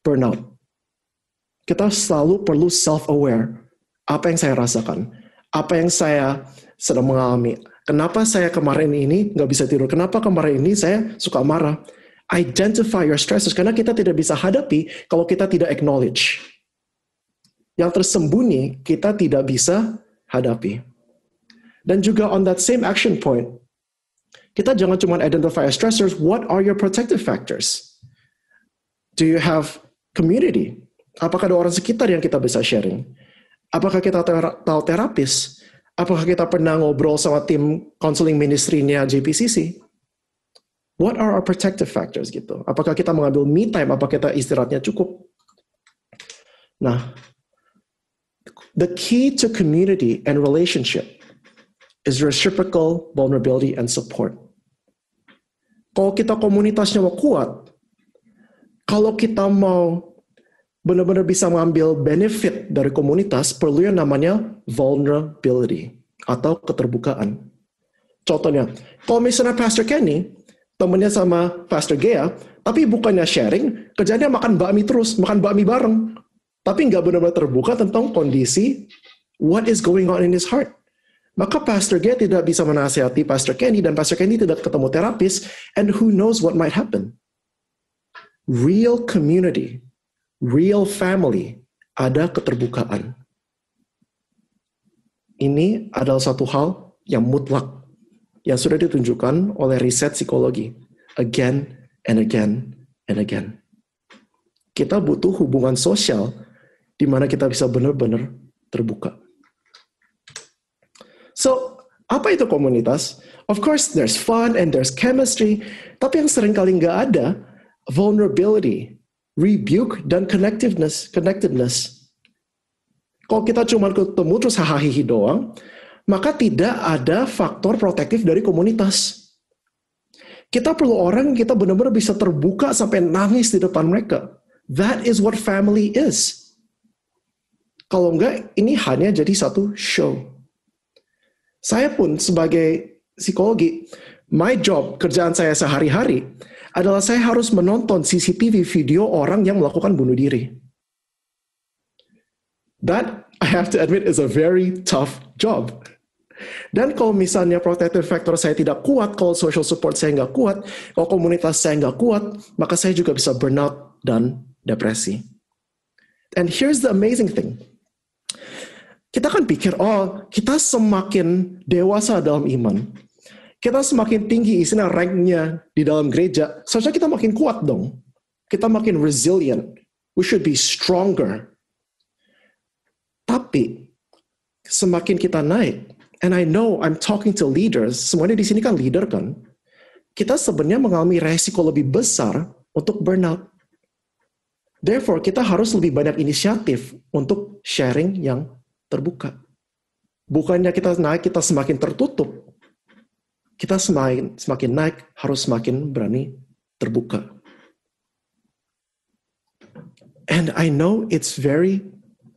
burnout. Kita selalu perlu self-aware. Apa yang saya rasakan? Apa yang saya sedang mengalami? Kenapa saya kemarin ini nggak bisa tidur? Kenapa kemarin ini saya suka marah? identify your stresses karena kita tidak bisa hadapi kalau kita tidak acknowledge. Yang tersembunyi kita tidak bisa hadapi. Dan juga on that same action point, kita jangan cuma identify stressors, what are your protective factors? Do you have community? Apakah ada orang sekitar yang kita bisa sharing? Apakah kita tahu terapis? Apakah kita pernah ngobrol sama tim counseling ministry-nya JPCC? What are our protective factors gitu? Apakah kita mengambil me time? Apakah kita istirahatnya cukup? Nah, the key to community and relationship is reciprocal vulnerability and support. Kalau kita komunitasnya mau kuat, kalau kita mau benar-benar bisa mengambil benefit dari komunitas, perlu yang namanya vulnerability atau keterbukaan. Contohnya, kalau misalnya Pastor Kenny temennya sama Pastor Gea, tapi bukannya sharing, kerjanya makan bakmi terus, makan bakmi bareng. Tapi nggak benar-benar terbuka tentang kondisi what is going on in his heart. Maka Pastor Gea tidak bisa menasihati Pastor Kenny, dan Pastor Kenny tidak ketemu terapis, and who knows what might happen. Real community, real family, ada keterbukaan. Ini adalah satu hal yang mutlak yang sudah ditunjukkan oleh riset psikologi again and again and again. Kita butuh hubungan sosial di mana kita bisa benar-benar terbuka. So, apa itu komunitas? Of course, there's fun and there's chemistry, tapi yang sering kali nggak ada, vulnerability, rebuke, dan connectiveness. connectedness. Kalau kita cuma ketemu terus hahaha doang, maka tidak ada faktor protektif dari komunitas. Kita perlu orang kita benar-benar bisa terbuka sampai nangis di depan mereka. That is what family is. Kalau enggak, ini hanya jadi satu show. Saya pun sebagai psikologi, my job, kerjaan saya sehari-hari, adalah saya harus menonton CCTV video orang yang melakukan bunuh diri. That, I have to admit, is a very tough job. Dan kalau misalnya protective factor saya tidak kuat, kalau social support saya nggak kuat, kalau komunitas saya nggak kuat, maka saya juga bisa burnout dan depresi. And here's the amazing thing. Kita kan pikir, oh kita semakin dewasa dalam iman. Kita semakin tinggi isinya ranknya di dalam gereja, seharusnya kita makin kuat dong. Kita makin resilient. We should be stronger. Tapi, semakin kita naik, and I know I'm talking to leaders, semuanya di sini kan leader kan, kita sebenarnya mengalami resiko lebih besar untuk burnout. Therefore, kita harus lebih banyak inisiatif untuk sharing yang terbuka. Bukannya kita naik, kita semakin tertutup. Kita semakin, semakin naik, harus semakin berani terbuka. And I know it's very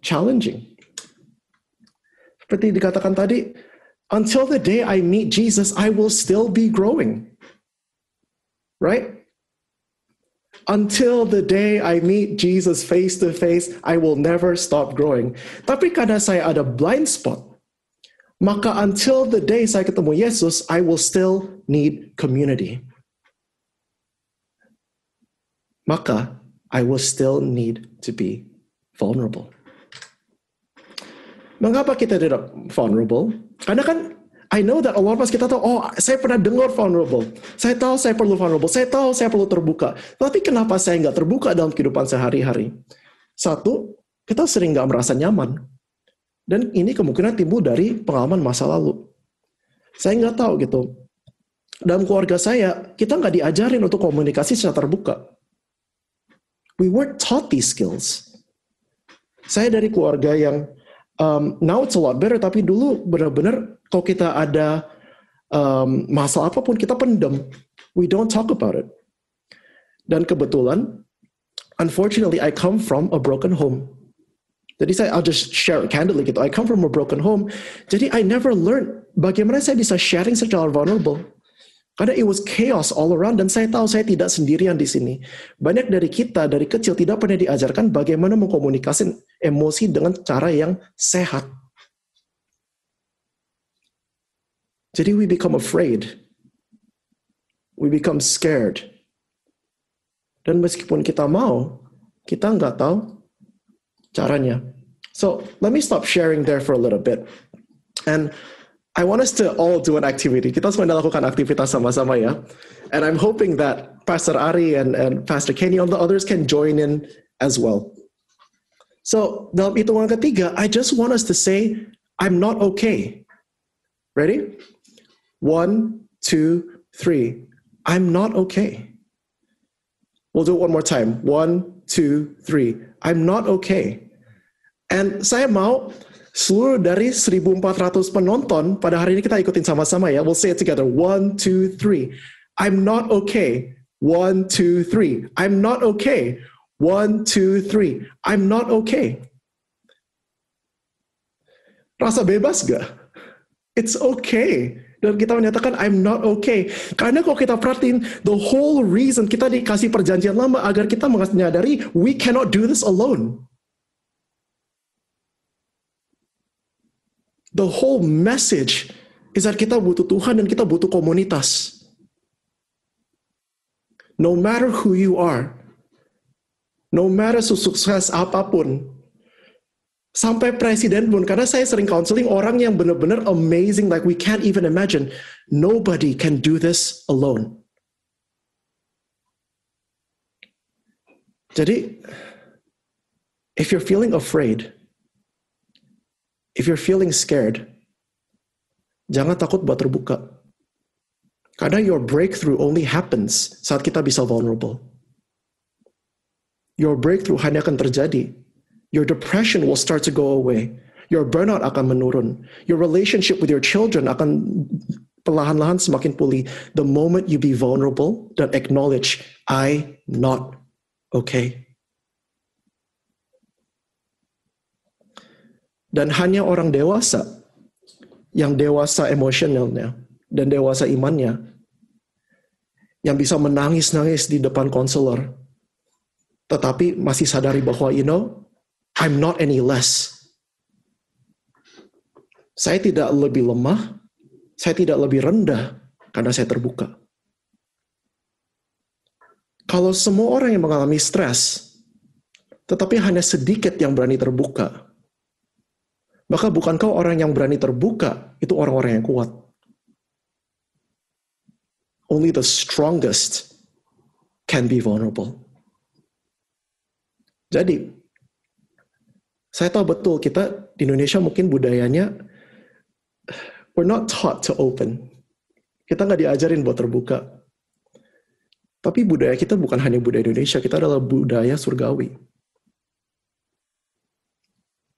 challenging. Seperti dikatakan tadi, until the day I meet Jesus, I will still be growing. Right? Until the day I meet Jesus face to face, I will never stop growing. Tapi karena saya ada blind spot, maka until the day saya ketemu Yesus, I will still need community. Maka I will still need to be vulnerable. Mengapa kita tidak vulnerable? Karena kan I know that a lot of us kita tahu, oh saya pernah dengar vulnerable. Saya tahu saya perlu vulnerable. Saya tahu saya perlu terbuka. Tapi kenapa saya nggak terbuka dalam kehidupan sehari-hari? Satu, kita sering nggak merasa nyaman. Dan ini kemungkinan timbul dari pengalaman masa lalu. Saya nggak tahu gitu. Dalam keluarga saya, kita nggak diajarin untuk komunikasi secara terbuka. We weren't taught these skills. Saya dari keluarga yang um, now it's a lot better tapi dulu benar-benar kalau kita ada um, masalah apapun kita pendem we don't talk about it dan kebetulan unfortunately I come from a broken home jadi saya I'll just share it candidly gitu I come from a broken home jadi I never learned bagaimana saya bisa sharing secara vulnerable karena it was chaos all around dan saya tahu saya tidak sendirian di sini. Banyak dari kita dari kecil tidak pernah diajarkan bagaimana mengkomunikasikan emosi dengan cara yang sehat. Jadi we become afraid. We become scared. Dan meskipun kita mau, kita nggak tahu caranya. So let me stop sharing there for a little bit. And I want us to all do an activity. Kita semua lakukan aktivitas sama-sama ya. And I'm hoping that Pastor Ari and, and Pastor Kenny and the others can join in as well. So dalam hitungan ketiga, I just want us to say, I'm not okay. Ready? One, two, three. I'm not okay. We'll do it one more time. One, two, three. I'm not okay. And saya mau seluruh dari 1.400 penonton pada hari ini kita ikutin sama-sama ya. We'll say it together. One, two, three. I'm not okay. One, two, three. I'm not okay. One, two, three. I'm not okay. Rasa bebas gak? It's okay. Dan kita menyatakan I'm not okay. Karena kalau kita perhatiin the whole reason kita dikasih perjanjian lama agar kita menyadari we cannot do this alone. the whole message is that kita butuh Tuhan dan kita butuh komunitas. No matter who you are, no matter sukses apapun, sampai presiden pun, karena saya sering counseling orang yang benar-benar amazing, like we can't even imagine. Nobody can do this alone. Jadi, if you're feeling afraid, if you're feeling scared, jangan takut buat terbuka. Karena your breakthrough only happens saat kita bisa vulnerable. Your breakthrough hanya akan terjadi. Your depression will start to go away. Your burnout akan menurun. Your relationship with your children akan perlahan-lahan semakin pulih. The moment you be vulnerable dan acknowledge, I not okay. Dan hanya orang dewasa yang dewasa emosionalnya dan dewasa imannya yang bisa menangis-nangis di depan konselor. Tetapi masih sadari bahwa, you know, I'm not any less. Saya tidak lebih lemah, saya tidak lebih rendah karena saya terbuka. Kalau semua orang yang mengalami stres, tetapi hanya sedikit yang berani terbuka, maka bukankah orang yang berani terbuka itu orang-orang yang kuat? Only the strongest can be vulnerable. Jadi, saya tahu betul kita di Indonesia mungkin budayanya we're not taught to open. Kita nggak diajarin buat terbuka. Tapi budaya kita bukan hanya budaya Indonesia, kita adalah budaya surgawi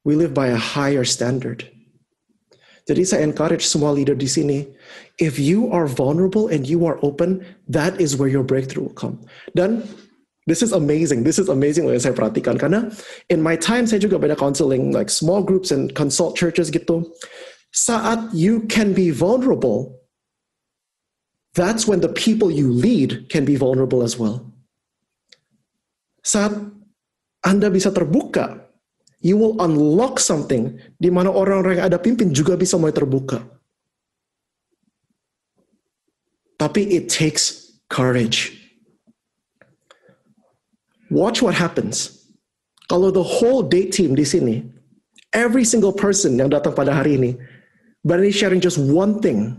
we live by a higher standard. Jadi saya encourage semua leader di sini, if you are vulnerable and you are open, that is where your breakthrough will come. Dan this is amazing. This is amazing what saya perhatikan karena in my time saya juga banyak counseling like small groups and consult churches gitu. Saat you can be vulnerable, that's when the people you lead can be vulnerable as well. Saat Anda bisa terbuka, you will unlock something di mana orang-orang yang ada pimpin juga bisa mulai terbuka. Tapi it takes courage. Watch what happens. Kalau the whole date team di sini, every single person yang datang pada hari ini, berani sharing just one thing,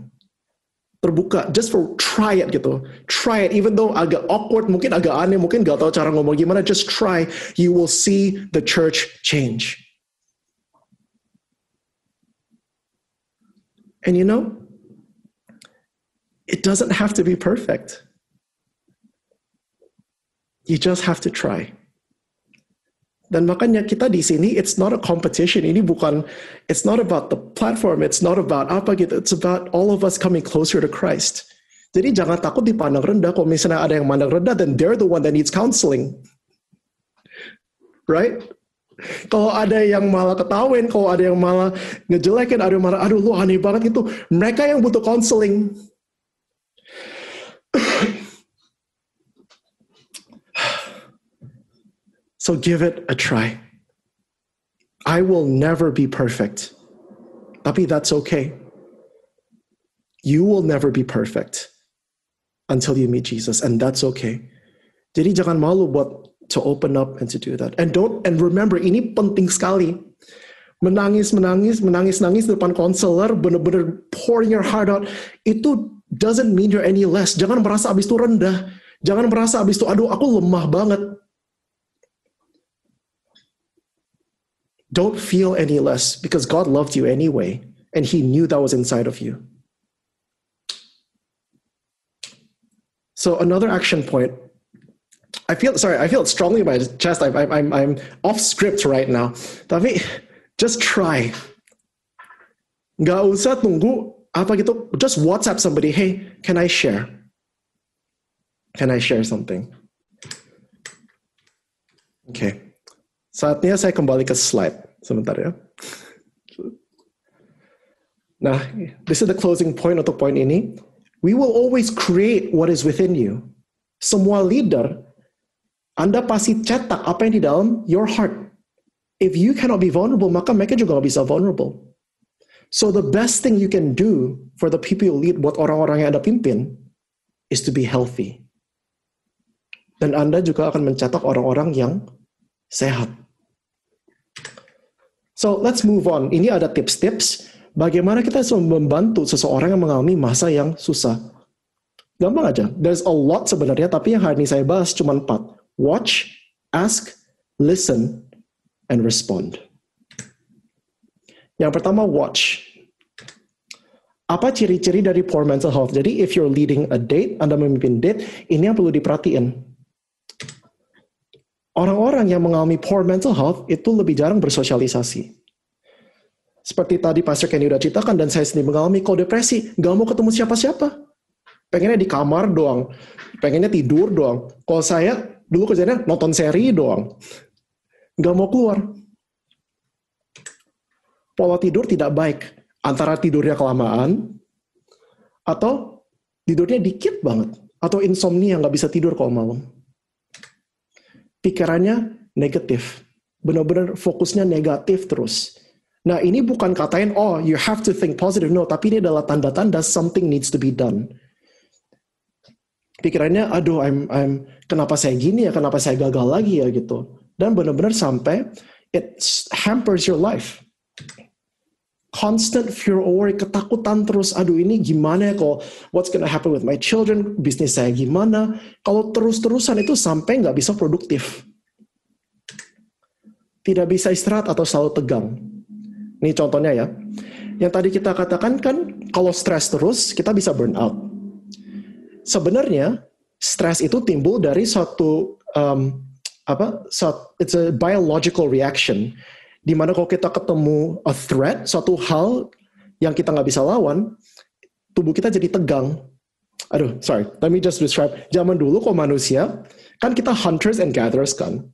terbuka just for try it gitu try it even though agak awkward mungkin agak aneh mungkin gak tahu cara ngomong gimana just try you will see the church change and you know it doesn't have to be perfect you just have to try Dan makanya kita di sini it's not a competition. Ini bukan it's not about the platform, it's not about apa gitu. It's about all of us coming closer to Christ. Jadi jangan takut dipandang rendah. Kalau misalnya ada yang pandang rendah, then they're the one that needs counseling. Right? Kalau ada yang malah ketawain, kalau ada yang malah ngejelekin, ada yang marah, aduh lu aneh banget gitu. Mereka yang butuh counseling. So give it a try. I will never be perfect. puppy. that's okay. You will never be perfect until you meet Jesus, and that's okay. Jadi jangan malu what to open up and to do that. And don't and remember ini penting sekali. Menangis, menangis, menangis, nangis depan konselor, bener-bener pouring your heart out. Itu doesn't mean you're any less. Jangan merasa abis itu rendah. Jangan merasa abis itu, aduh aku lemah banget. Don't feel any less because God loved you anyway, and He knew that was inside of you. So, another action point. I feel sorry, I feel strongly in my chest. I, I, I'm, I'm off script right now. Tapi, just try. Nggak usah tunggu apa gitu. Just WhatsApp somebody, hey, can I share? Can I share something? Okay. Saatnya saya kembali ke slide. Sebentar ya. Nah, this is the closing point atau point ini. We will always create what is within you. Semua leader, Anda pasti cetak apa yang di dalam your heart. If you cannot be vulnerable, maka mereka juga bisa vulnerable. So the best thing you can do for the people you lead, buat orang-orang yang Anda pimpin, is to be healthy. Dan Anda juga akan mencetak orang-orang yang sehat. So let's move on. Ini ada tips-tips bagaimana kita bisa membantu seseorang yang mengalami masa yang susah. Gampang aja. There's a lot sebenarnya, tapi yang hari ini saya bahas cuma empat. Watch, ask, listen, and respond. Yang pertama, watch. Apa ciri-ciri dari poor mental health? Jadi, if you're leading a date, Anda memimpin date, ini yang perlu diperhatiin orang-orang yang mengalami poor mental health itu lebih jarang bersosialisasi. Seperti tadi Pastor Kenny udah ceritakan dan saya sendiri mengalami kode depresi, gak mau ketemu siapa-siapa. Pengennya di kamar doang, pengennya tidur doang. Kalau saya dulu kerjanya nonton seri doang. gak mau keluar. Pola tidur tidak baik. Antara tidurnya kelamaan, atau tidurnya dikit banget. Atau insomnia, nggak bisa tidur kalau malam pikirannya negatif. Benar-benar fokusnya negatif terus. Nah, ini bukan katain, oh, you have to think positive. No, tapi ini adalah tanda-tanda something needs to be done. Pikirannya, aduh, I'm, I'm, kenapa saya gini ya, kenapa saya gagal lagi ya gitu. Dan benar-benar sampai it hampers your life constant fear worry ketakutan terus, aduh ini gimana ya kok, what's gonna happen with my children, bisnis saya gimana, kalau terus-terusan itu sampai nggak bisa produktif. Tidak bisa istirahat atau selalu tegang. Ini contohnya ya. Yang tadi kita katakan kan, kalau stres terus, kita bisa burn out. Sebenarnya, stres itu timbul dari suatu um, apa? Suatu, it's a biological reaction Dimana kalau kita ketemu a threat, suatu hal yang kita nggak bisa lawan, tubuh kita jadi tegang. Aduh, sorry, let me just describe. Zaman dulu kok manusia, kan kita hunters and gatherers kan.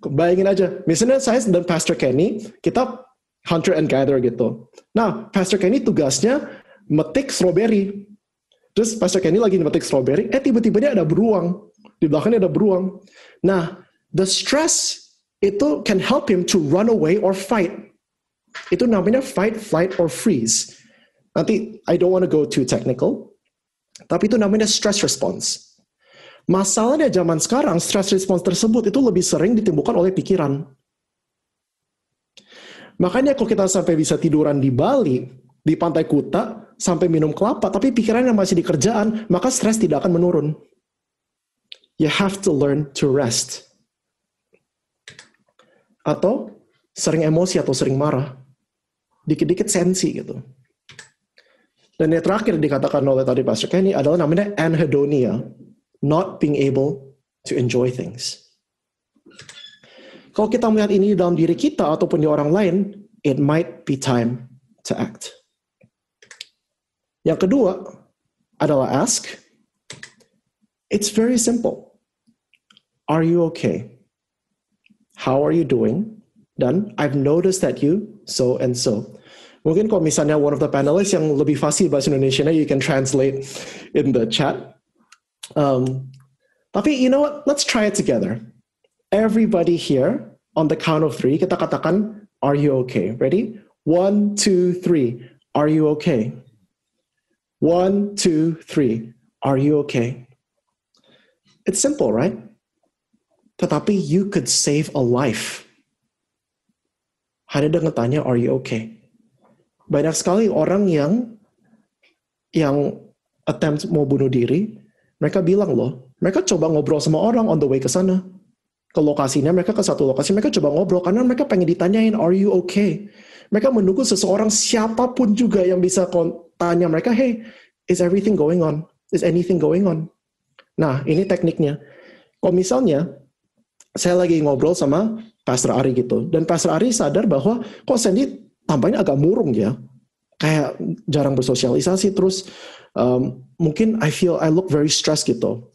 Bayangin aja, misalnya saya dan Pastor Kenny, kita hunter and gatherer gitu. Nah, Pastor Kenny tugasnya metik strawberry. Terus Pastor Kenny lagi metik strawberry, eh tiba-tiba dia ada beruang. Di belakangnya ada beruang. Nah, the stress itu can help him to run away or fight. Itu namanya fight, flight, or freeze. Nanti I don't want to go too technical, tapi itu namanya stress response. Masalahnya zaman sekarang, stress response tersebut itu lebih sering ditimbulkan oleh pikiran. Makanya kalau kita sampai bisa tiduran di Bali, di Pantai Kuta, sampai minum kelapa, tapi pikirannya masih di kerjaan, maka stres tidak akan menurun. You have to learn to rest atau sering emosi atau sering marah. Dikit-dikit sensi gitu. Dan yang terakhir dikatakan oleh tadi Pastor Kenny adalah namanya anhedonia, not being able to enjoy things. Kalau kita melihat ini dalam diri kita ataupun di orang lain, it might be time to act. Yang kedua adalah ask. It's very simple. Are you okay? How are you doing? Dan, I've noticed that you so and so. Mungkin kalau misalnya one of the panelists yang lebih fasih bahasa Indonesia, you can translate in the chat. Um, tapi you know what? Let's try it together. Everybody here, on the count of three, kita katakan, are you okay? Ready? One, two, three. Are you okay? One, two, three. Are you okay? It's simple, right? Tetapi you could save a life. Hanya dengan tanya, are you okay? Banyak sekali orang yang yang attempt mau bunuh diri, mereka bilang loh, mereka coba ngobrol sama orang on the way ke sana. Ke lokasinya, mereka ke satu lokasi, mereka coba ngobrol karena mereka pengen ditanyain, are you okay? Mereka menunggu seseorang siapapun juga yang bisa tanya mereka, hey, is everything going on? Is anything going on? Nah, ini tekniknya. Kalau misalnya saya lagi ngobrol sama Pastor Ari gitu. Dan Pastor Ari sadar bahwa kok Sandy tampaknya agak murung ya. Kayak jarang bersosialisasi terus um, mungkin I feel I look very stressed gitu.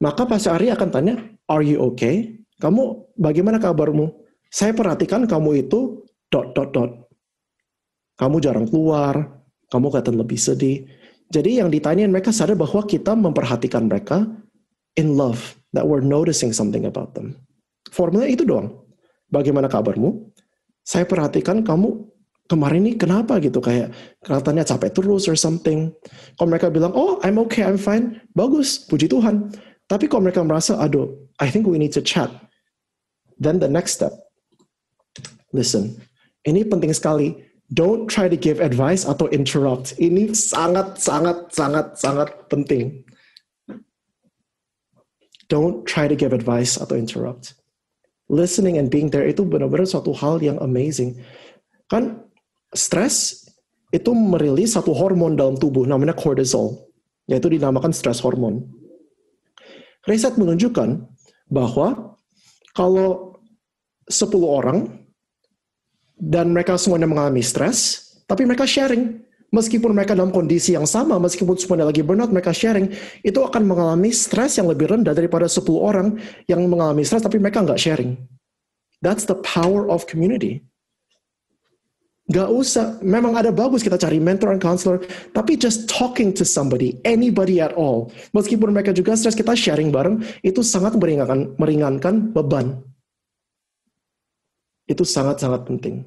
Maka Pastor Ari akan tanya, are you okay? Kamu bagaimana kabarmu? Saya perhatikan kamu itu dot dot dot. Kamu jarang keluar, kamu kelihatan lebih sedih. Jadi yang ditanyain mereka sadar bahwa kita memperhatikan mereka in love that we're noticing something about them. Formulanya itu doang. Bagaimana kabarmu? Saya perhatikan kamu kemarin ini kenapa gitu kayak kelihatannya capek terus or something. Kalau mereka bilang, oh I'm okay, I'm fine, bagus, puji Tuhan. Tapi kalau mereka merasa, aduh, I think we need to chat. Then the next step, listen, ini penting sekali. Don't try to give advice atau interrupt. Ini sangat, sangat, sangat, sangat penting. Don't try to give advice atau interrupt. Listening and being there itu benar-benar suatu hal yang amazing. Kan stress itu merilis satu hormon dalam tubuh namanya cortisol, yaitu dinamakan stress hormon. Riset menunjukkan bahwa kalau 10 orang dan mereka semuanya mengalami stres, tapi mereka sharing meskipun mereka dalam kondisi yang sama, meskipun semuanya lagi burnout, mereka sharing, itu akan mengalami stres yang lebih rendah daripada 10 orang yang mengalami stres tapi mereka nggak sharing. That's the power of community. Gak usah, memang ada bagus kita cari mentor and counselor, tapi just talking to somebody, anybody at all. Meskipun mereka juga stres, kita sharing bareng, itu sangat meringankan, meringankan beban. Itu sangat-sangat penting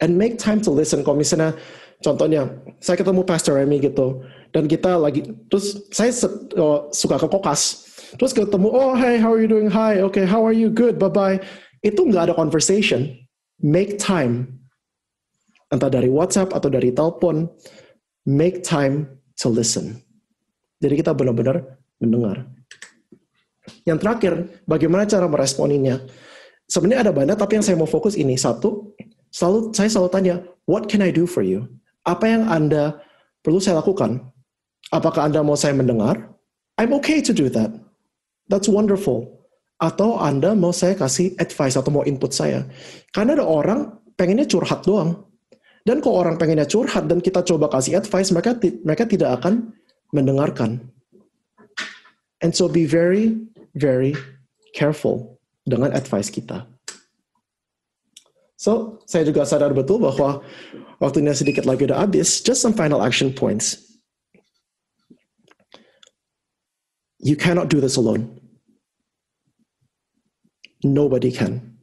and make time to listen. Kalau misalnya contohnya saya ketemu Pastor Remy gitu dan kita lagi terus saya uh, suka ke kokas terus ketemu oh hey how are you doing hi okay how are you good bye bye itu nggak ada conversation make time entah dari WhatsApp atau dari telepon make time to listen jadi kita benar-benar mendengar yang terakhir bagaimana cara meresponinya sebenarnya ada banyak tapi yang saya mau fokus ini satu selalu saya selalu tanya, what can I do for you? Apa yang Anda perlu saya lakukan? Apakah Anda mau saya mendengar? I'm okay to do that. That's wonderful. Atau Anda mau saya kasih advice atau mau input saya. Karena ada orang pengennya curhat doang. Dan kalau orang pengennya curhat dan kita coba kasih advice, mereka mereka tidak akan mendengarkan. And so be very, very careful dengan advice kita. So, saya juga sadar betul bahwa waktunya sedikit lagi udah habis. Just some final action points. You cannot do this alone. Nobody can.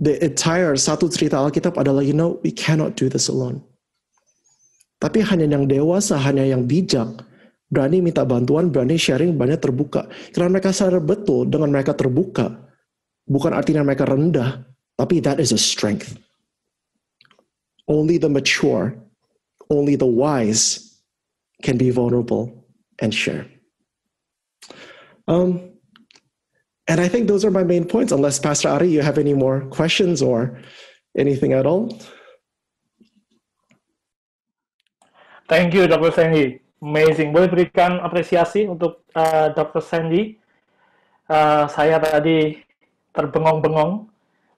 The entire satu cerita Alkitab adalah, you know, we cannot do this alone. Tapi hanya yang dewasa, hanya yang bijak, berani minta bantuan, berani sharing, banyak terbuka. Karena mereka sadar betul dengan mereka terbuka, bukan artinya mereka rendah, tapi that is a strength. Only the mature, only the wise can be vulnerable and share. Um, and I think those are my main points, unless Pastor Ari, you have any more questions or anything at all. Thank you, Dr. Sandy. Amazing. Boleh berikan apresiasi untuk uh, Dr. Sandy. Uh, saya tadi terbengong-bengong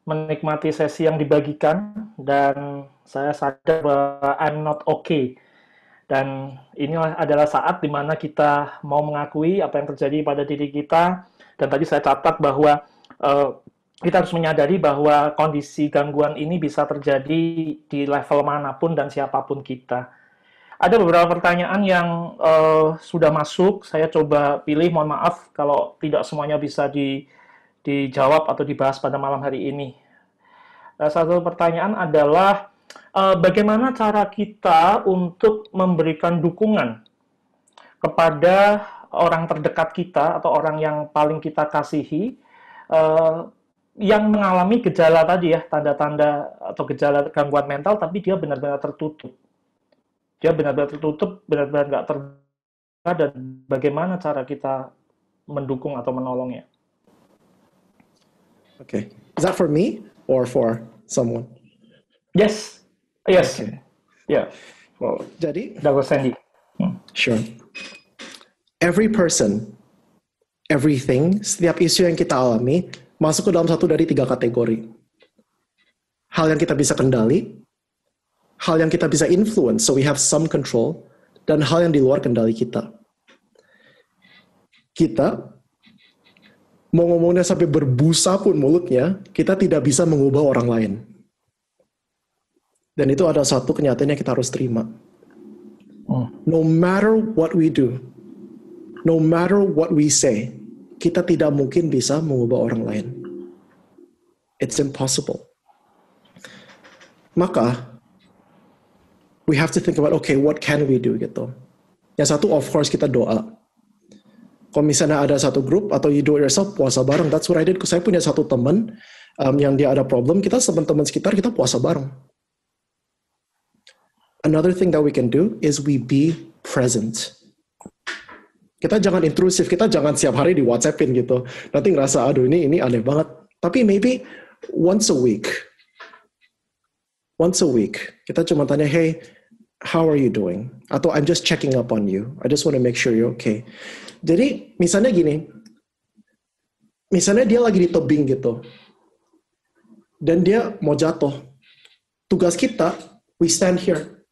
menikmati sesi yang dibagikan dan saya sadar bahwa I'm not okay. Dan ini adalah saat di mana kita mau mengakui apa yang terjadi pada diri kita. Dan tadi saya catat bahwa uh, kita harus menyadari bahwa kondisi gangguan ini bisa terjadi di level manapun dan siapapun kita. Ada beberapa pertanyaan yang uh, sudah masuk, saya coba pilih, mohon maaf kalau tidak semuanya bisa di dijawab atau dibahas pada malam hari ini. Eh, satu pertanyaan adalah eh, bagaimana cara kita untuk memberikan dukungan kepada orang terdekat kita atau orang yang paling kita kasihi eh, yang mengalami gejala tadi ya tanda-tanda atau gejala gangguan mental tapi dia benar-benar tertutup dia benar-benar tertutup benar-benar nggak terbuka dan bagaimana cara kita mendukung atau menolongnya Okay. Is that for me or for someone? Yes. Yes. Okay. Yeah. Well, Jadi. That was Sandy. Hmm. Sure. Every person, everything, setiap isu yang kita alami masuk ke dalam satu dari tiga kategori. Hal yang kita bisa kendali, hal yang kita bisa influence, so we have some control, dan hal yang di luar kendali kita. Kita mau ngomongnya sampai berbusa pun mulutnya, kita tidak bisa mengubah orang lain. Dan itu ada satu kenyataan yang kita harus terima. Oh. No matter what we do, no matter what we say, kita tidak mungkin bisa mengubah orang lain. It's impossible. Maka, we have to think about, okay, what can we do gitu. Yang satu, of course, kita doa kalau misalnya ada satu grup atau you do it yourself puasa bareng that's what I did saya punya satu teman um, yang dia ada problem kita teman-teman sekitar kita puasa bareng another thing that we can do is we be present kita jangan intrusif kita jangan siap hari di WhatsAppin gitu nanti ngerasa aduh ini ini aneh banget tapi maybe once a week once a week kita cuma tanya hey how are you doing atau I'm just checking up on you I just want to make sure you're okay jadi misalnya gini, misalnya dia lagi di tebing gitu, dan dia mau jatuh. Tugas kita, we stand here,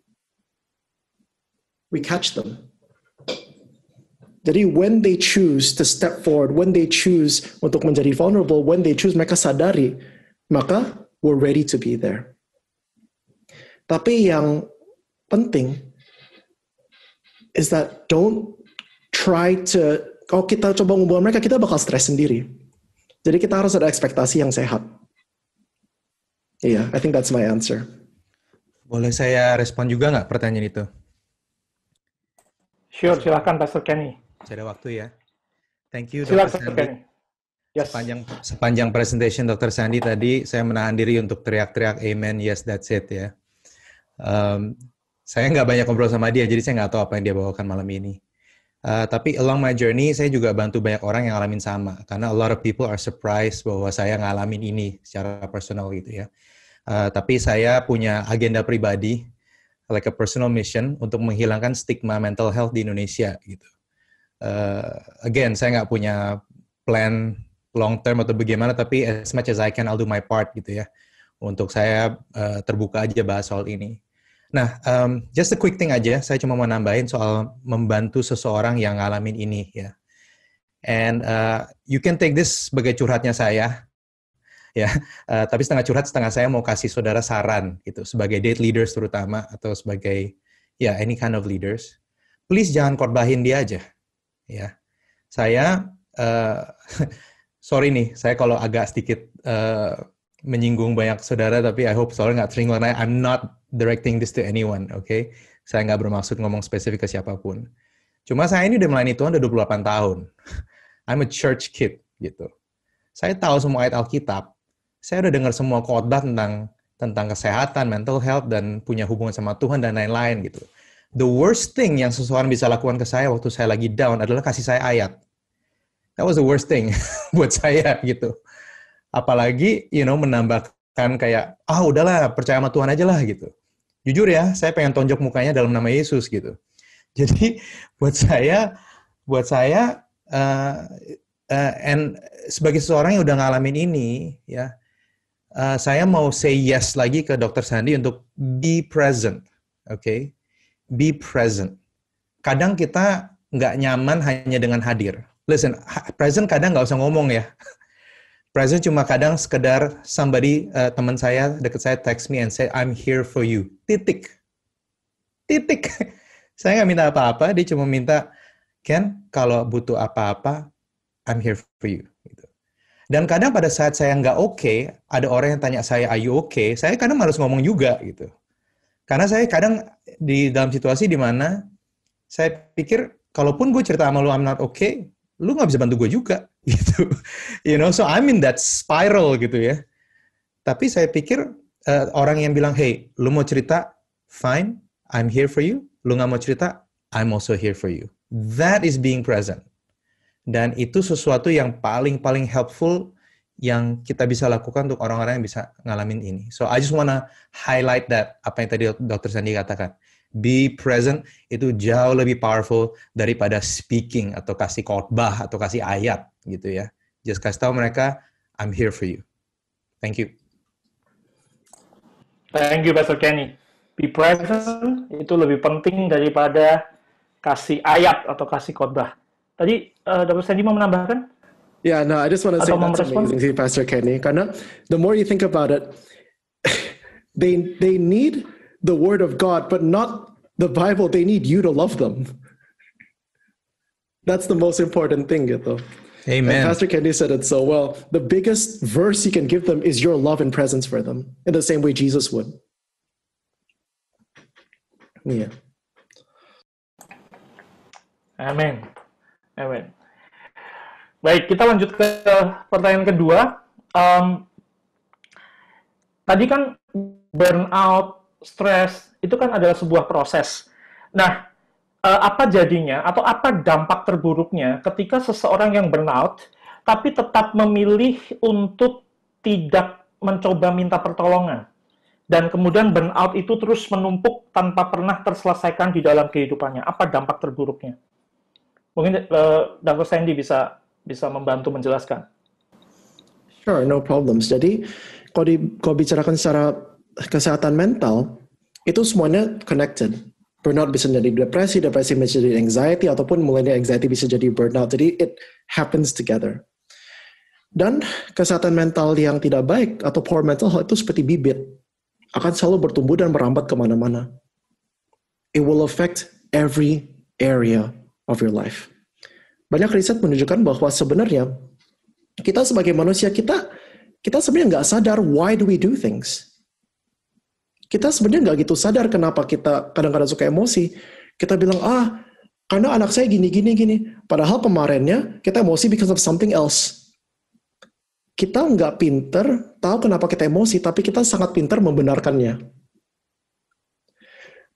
we catch them. Jadi when they choose to step forward, when they choose untuk menjadi vulnerable, when they choose mereka sadari, maka we're ready to be there. Tapi yang penting is that don't try to kalau kita coba ngubah mereka kita bakal stres sendiri. Jadi kita harus ada ekspektasi yang sehat. Iya, yeah, I think that's my answer. Boleh saya respon juga nggak pertanyaan itu? Sure, silahkan Pastor Kenny. Saya ada waktu ya. Thank you, Dr. Silakan, Yes. Sepanjang, sepanjang presentation Dr. Sandy tadi, saya menahan diri untuk teriak-teriak amen, yes, that's it ya. Um, saya nggak banyak ngobrol sama dia, jadi saya nggak tahu apa yang dia bawakan malam ini. Uh, tapi along my journey saya juga bantu banyak orang yang ngalamin sama karena a lot of people are surprised bahwa saya ngalamin ini secara personal gitu ya. Uh, tapi saya punya agenda pribadi like a personal mission untuk menghilangkan stigma mental health di Indonesia gitu. Uh, again saya nggak punya plan long term atau bagaimana tapi as much as I can I'll do my part gitu ya untuk saya uh, terbuka aja bahas soal ini. Nah, um, just a quick thing aja, saya cuma mau nambahin soal membantu seseorang yang ngalamin ini ya. And uh, you can take this sebagai curhatnya saya, ya. Uh, tapi setengah curhat, setengah saya mau kasih saudara saran gitu sebagai date leaders terutama atau sebagai ya yeah, any kind of leaders. Please jangan korbahin dia aja, ya. Saya uh, sorry nih, saya kalau agak sedikit uh, menyinggung banyak saudara tapi I hope saudara nggak tersinggung karena I'm not directing this to anyone, oke? Okay? Saya nggak bermaksud ngomong spesifik ke siapapun. Cuma saya ini udah melayani Tuhan udah 28 tahun. I'm a church kid gitu. Saya tahu semua ayat Alkitab. Saya udah dengar semua khotbah tentang tentang kesehatan, mental health dan punya hubungan sama Tuhan dan lain-lain gitu. The worst thing yang seseorang bisa lakukan ke saya waktu saya lagi down adalah kasih saya ayat. That was the worst thing buat saya gitu apalagi you know menambahkan kayak ah udahlah percaya sama Tuhan aja lah gitu jujur ya saya pengen tonjok mukanya dalam nama Yesus gitu jadi buat saya buat saya uh, uh, and sebagai seseorang yang udah ngalamin ini ya uh, saya mau say yes lagi ke dokter Sandy untuk be present oke okay? be present kadang kita nggak nyaman hanya dengan hadir listen present kadang nggak usah ngomong ya Present cuma kadang sekedar somebody uh, teman saya deket saya text me and say I'm here for you. Titik. Titik. saya nggak minta apa-apa, dia cuma minta Ken kalau butuh apa-apa I'm here for you. Gitu. Dan kadang pada saat saya nggak oke, okay, ada orang yang tanya saya Are you okay? Saya kadang harus ngomong juga gitu. Karena saya kadang di dalam situasi di mana saya pikir kalaupun gue cerita sama lu I'm not okay, lu nggak bisa bantu gue juga gitu you know so I'm in that spiral gitu ya tapi saya pikir uh, orang yang bilang hey lu mau cerita fine I'm here for you lu nggak mau cerita I'm also here for you that is being present dan itu sesuatu yang paling paling helpful yang kita bisa lakukan untuk orang-orang yang bisa ngalamin ini. So I just wanna highlight that apa yang tadi Dr. Sandy katakan. Be present itu jauh lebih powerful daripada speaking atau kasih khotbah atau kasih ayat gitu ya. Just kasih tahu mereka I'm here for you. Thank you. Thank you Pastor Kenny. Be present itu lebih penting daripada kasih ayat atau kasih khotbah. Tadi uh, eh, Dr. Sandy mau menambahkan? Yeah, no, I just want to say that's amazing sih, Pastor Kenny. Karena the more you think about it, they they need the Word of God, but not the Bible. They need you to love them. That's the most important thing, gitu. You know? Amen. And Pastor Kenny said it so well. The biggest verse you can give them is your love and presence for them, in the same way Jesus would. Yeah. Amin. Amin. Baik, kita lanjut ke pertanyaan kedua. Um, tadi kan burnout, stress itu kan adalah sebuah proses. Nah, uh, apa jadinya atau apa dampak terburuknya ketika seseorang yang burnout tapi tetap memilih untuk tidak mencoba minta pertolongan dan kemudian burnout itu terus menumpuk tanpa pernah terselesaikan di dalam kehidupannya apa dampak terburuknya mungkin uh, Dr. Sandy bisa bisa membantu menjelaskan sure no problems jadi kalau, di, kalau bicarakan secara kesehatan mental itu semuanya connected burnout bisa jadi depresi, depresi bisa jadi anxiety, ataupun mulai anxiety bisa jadi burnout. Jadi it happens together. Dan kesehatan mental yang tidak baik atau poor mental health itu seperti bibit. Akan selalu bertumbuh dan merambat kemana-mana. It will affect every area of your life. Banyak riset menunjukkan bahwa sebenarnya kita sebagai manusia kita kita sebenarnya nggak sadar why do we do things kita sebenarnya nggak gitu sadar kenapa kita kadang-kadang suka emosi. Kita bilang, ah, karena anak saya gini, gini, gini. Padahal kemarinnya kita emosi because of something else. Kita nggak pinter tahu kenapa kita emosi, tapi kita sangat pinter membenarkannya.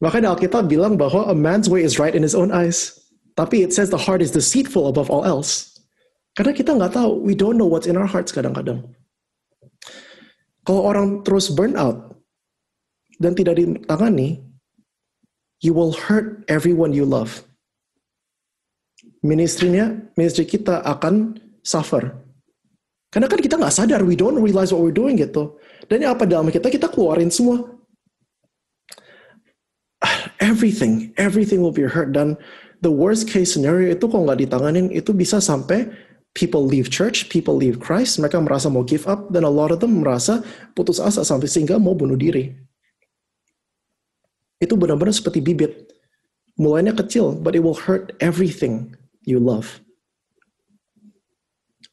Makanya Alkitab bilang bahwa a man's way is right in his own eyes. Tapi it says the heart is deceitful above all else. Karena kita nggak tahu, we don't know what's in our hearts kadang-kadang. Kalau orang terus burn out, dan tidak ditangani, you will hurt everyone you love. Ministrinya, ministry kita akan suffer. Karena kan kita nggak sadar, we don't realize what we're doing gitu. Dan yang apa dalam kita, kita keluarin semua. Everything, everything will be hurt. Dan the worst case scenario itu kalau nggak ditanganin, itu bisa sampai people leave church, people leave Christ, mereka merasa mau give up, dan a lot of them merasa putus asa sampai sehingga mau bunuh diri itu benar-benar seperti bibit. Mulainya kecil, but it will hurt everything you love.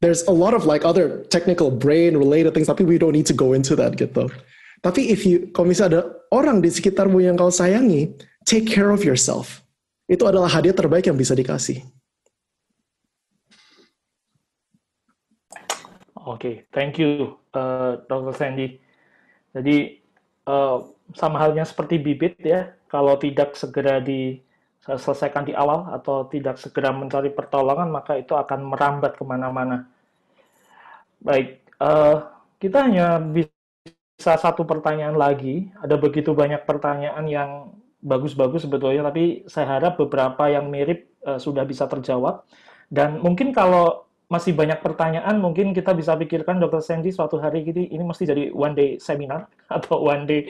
There's a lot of like other technical brain related things, tapi we don't need to go into that gitu. Tapi if you, kalau misalnya ada orang di sekitarmu yang kau sayangi, take care of yourself. Itu adalah hadiah terbaik yang bisa dikasih. Oke, okay, thank you, uh, eh, Dr. Sandy. Jadi, uh, sama halnya seperti bibit ya, kalau tidak segera diselesaikan di awal atau tidak segera mencari pertolongan, maka itu akan merambat kemana-mana. Baik, uh, kita hanya bisa satu pertanyaan lagi. Ada begitu banyak pertanyaan yang bagus-bagus sebetulnya, tapi saya harap beberapa yang mirip uh, sudah bisa terjawab. Dan mungkin kalau masih banyak pertanyaan, mungkin kita bisa pikirkan Dr. Sandy suatu hari gini, ini mesti jadi one day seminar atau one day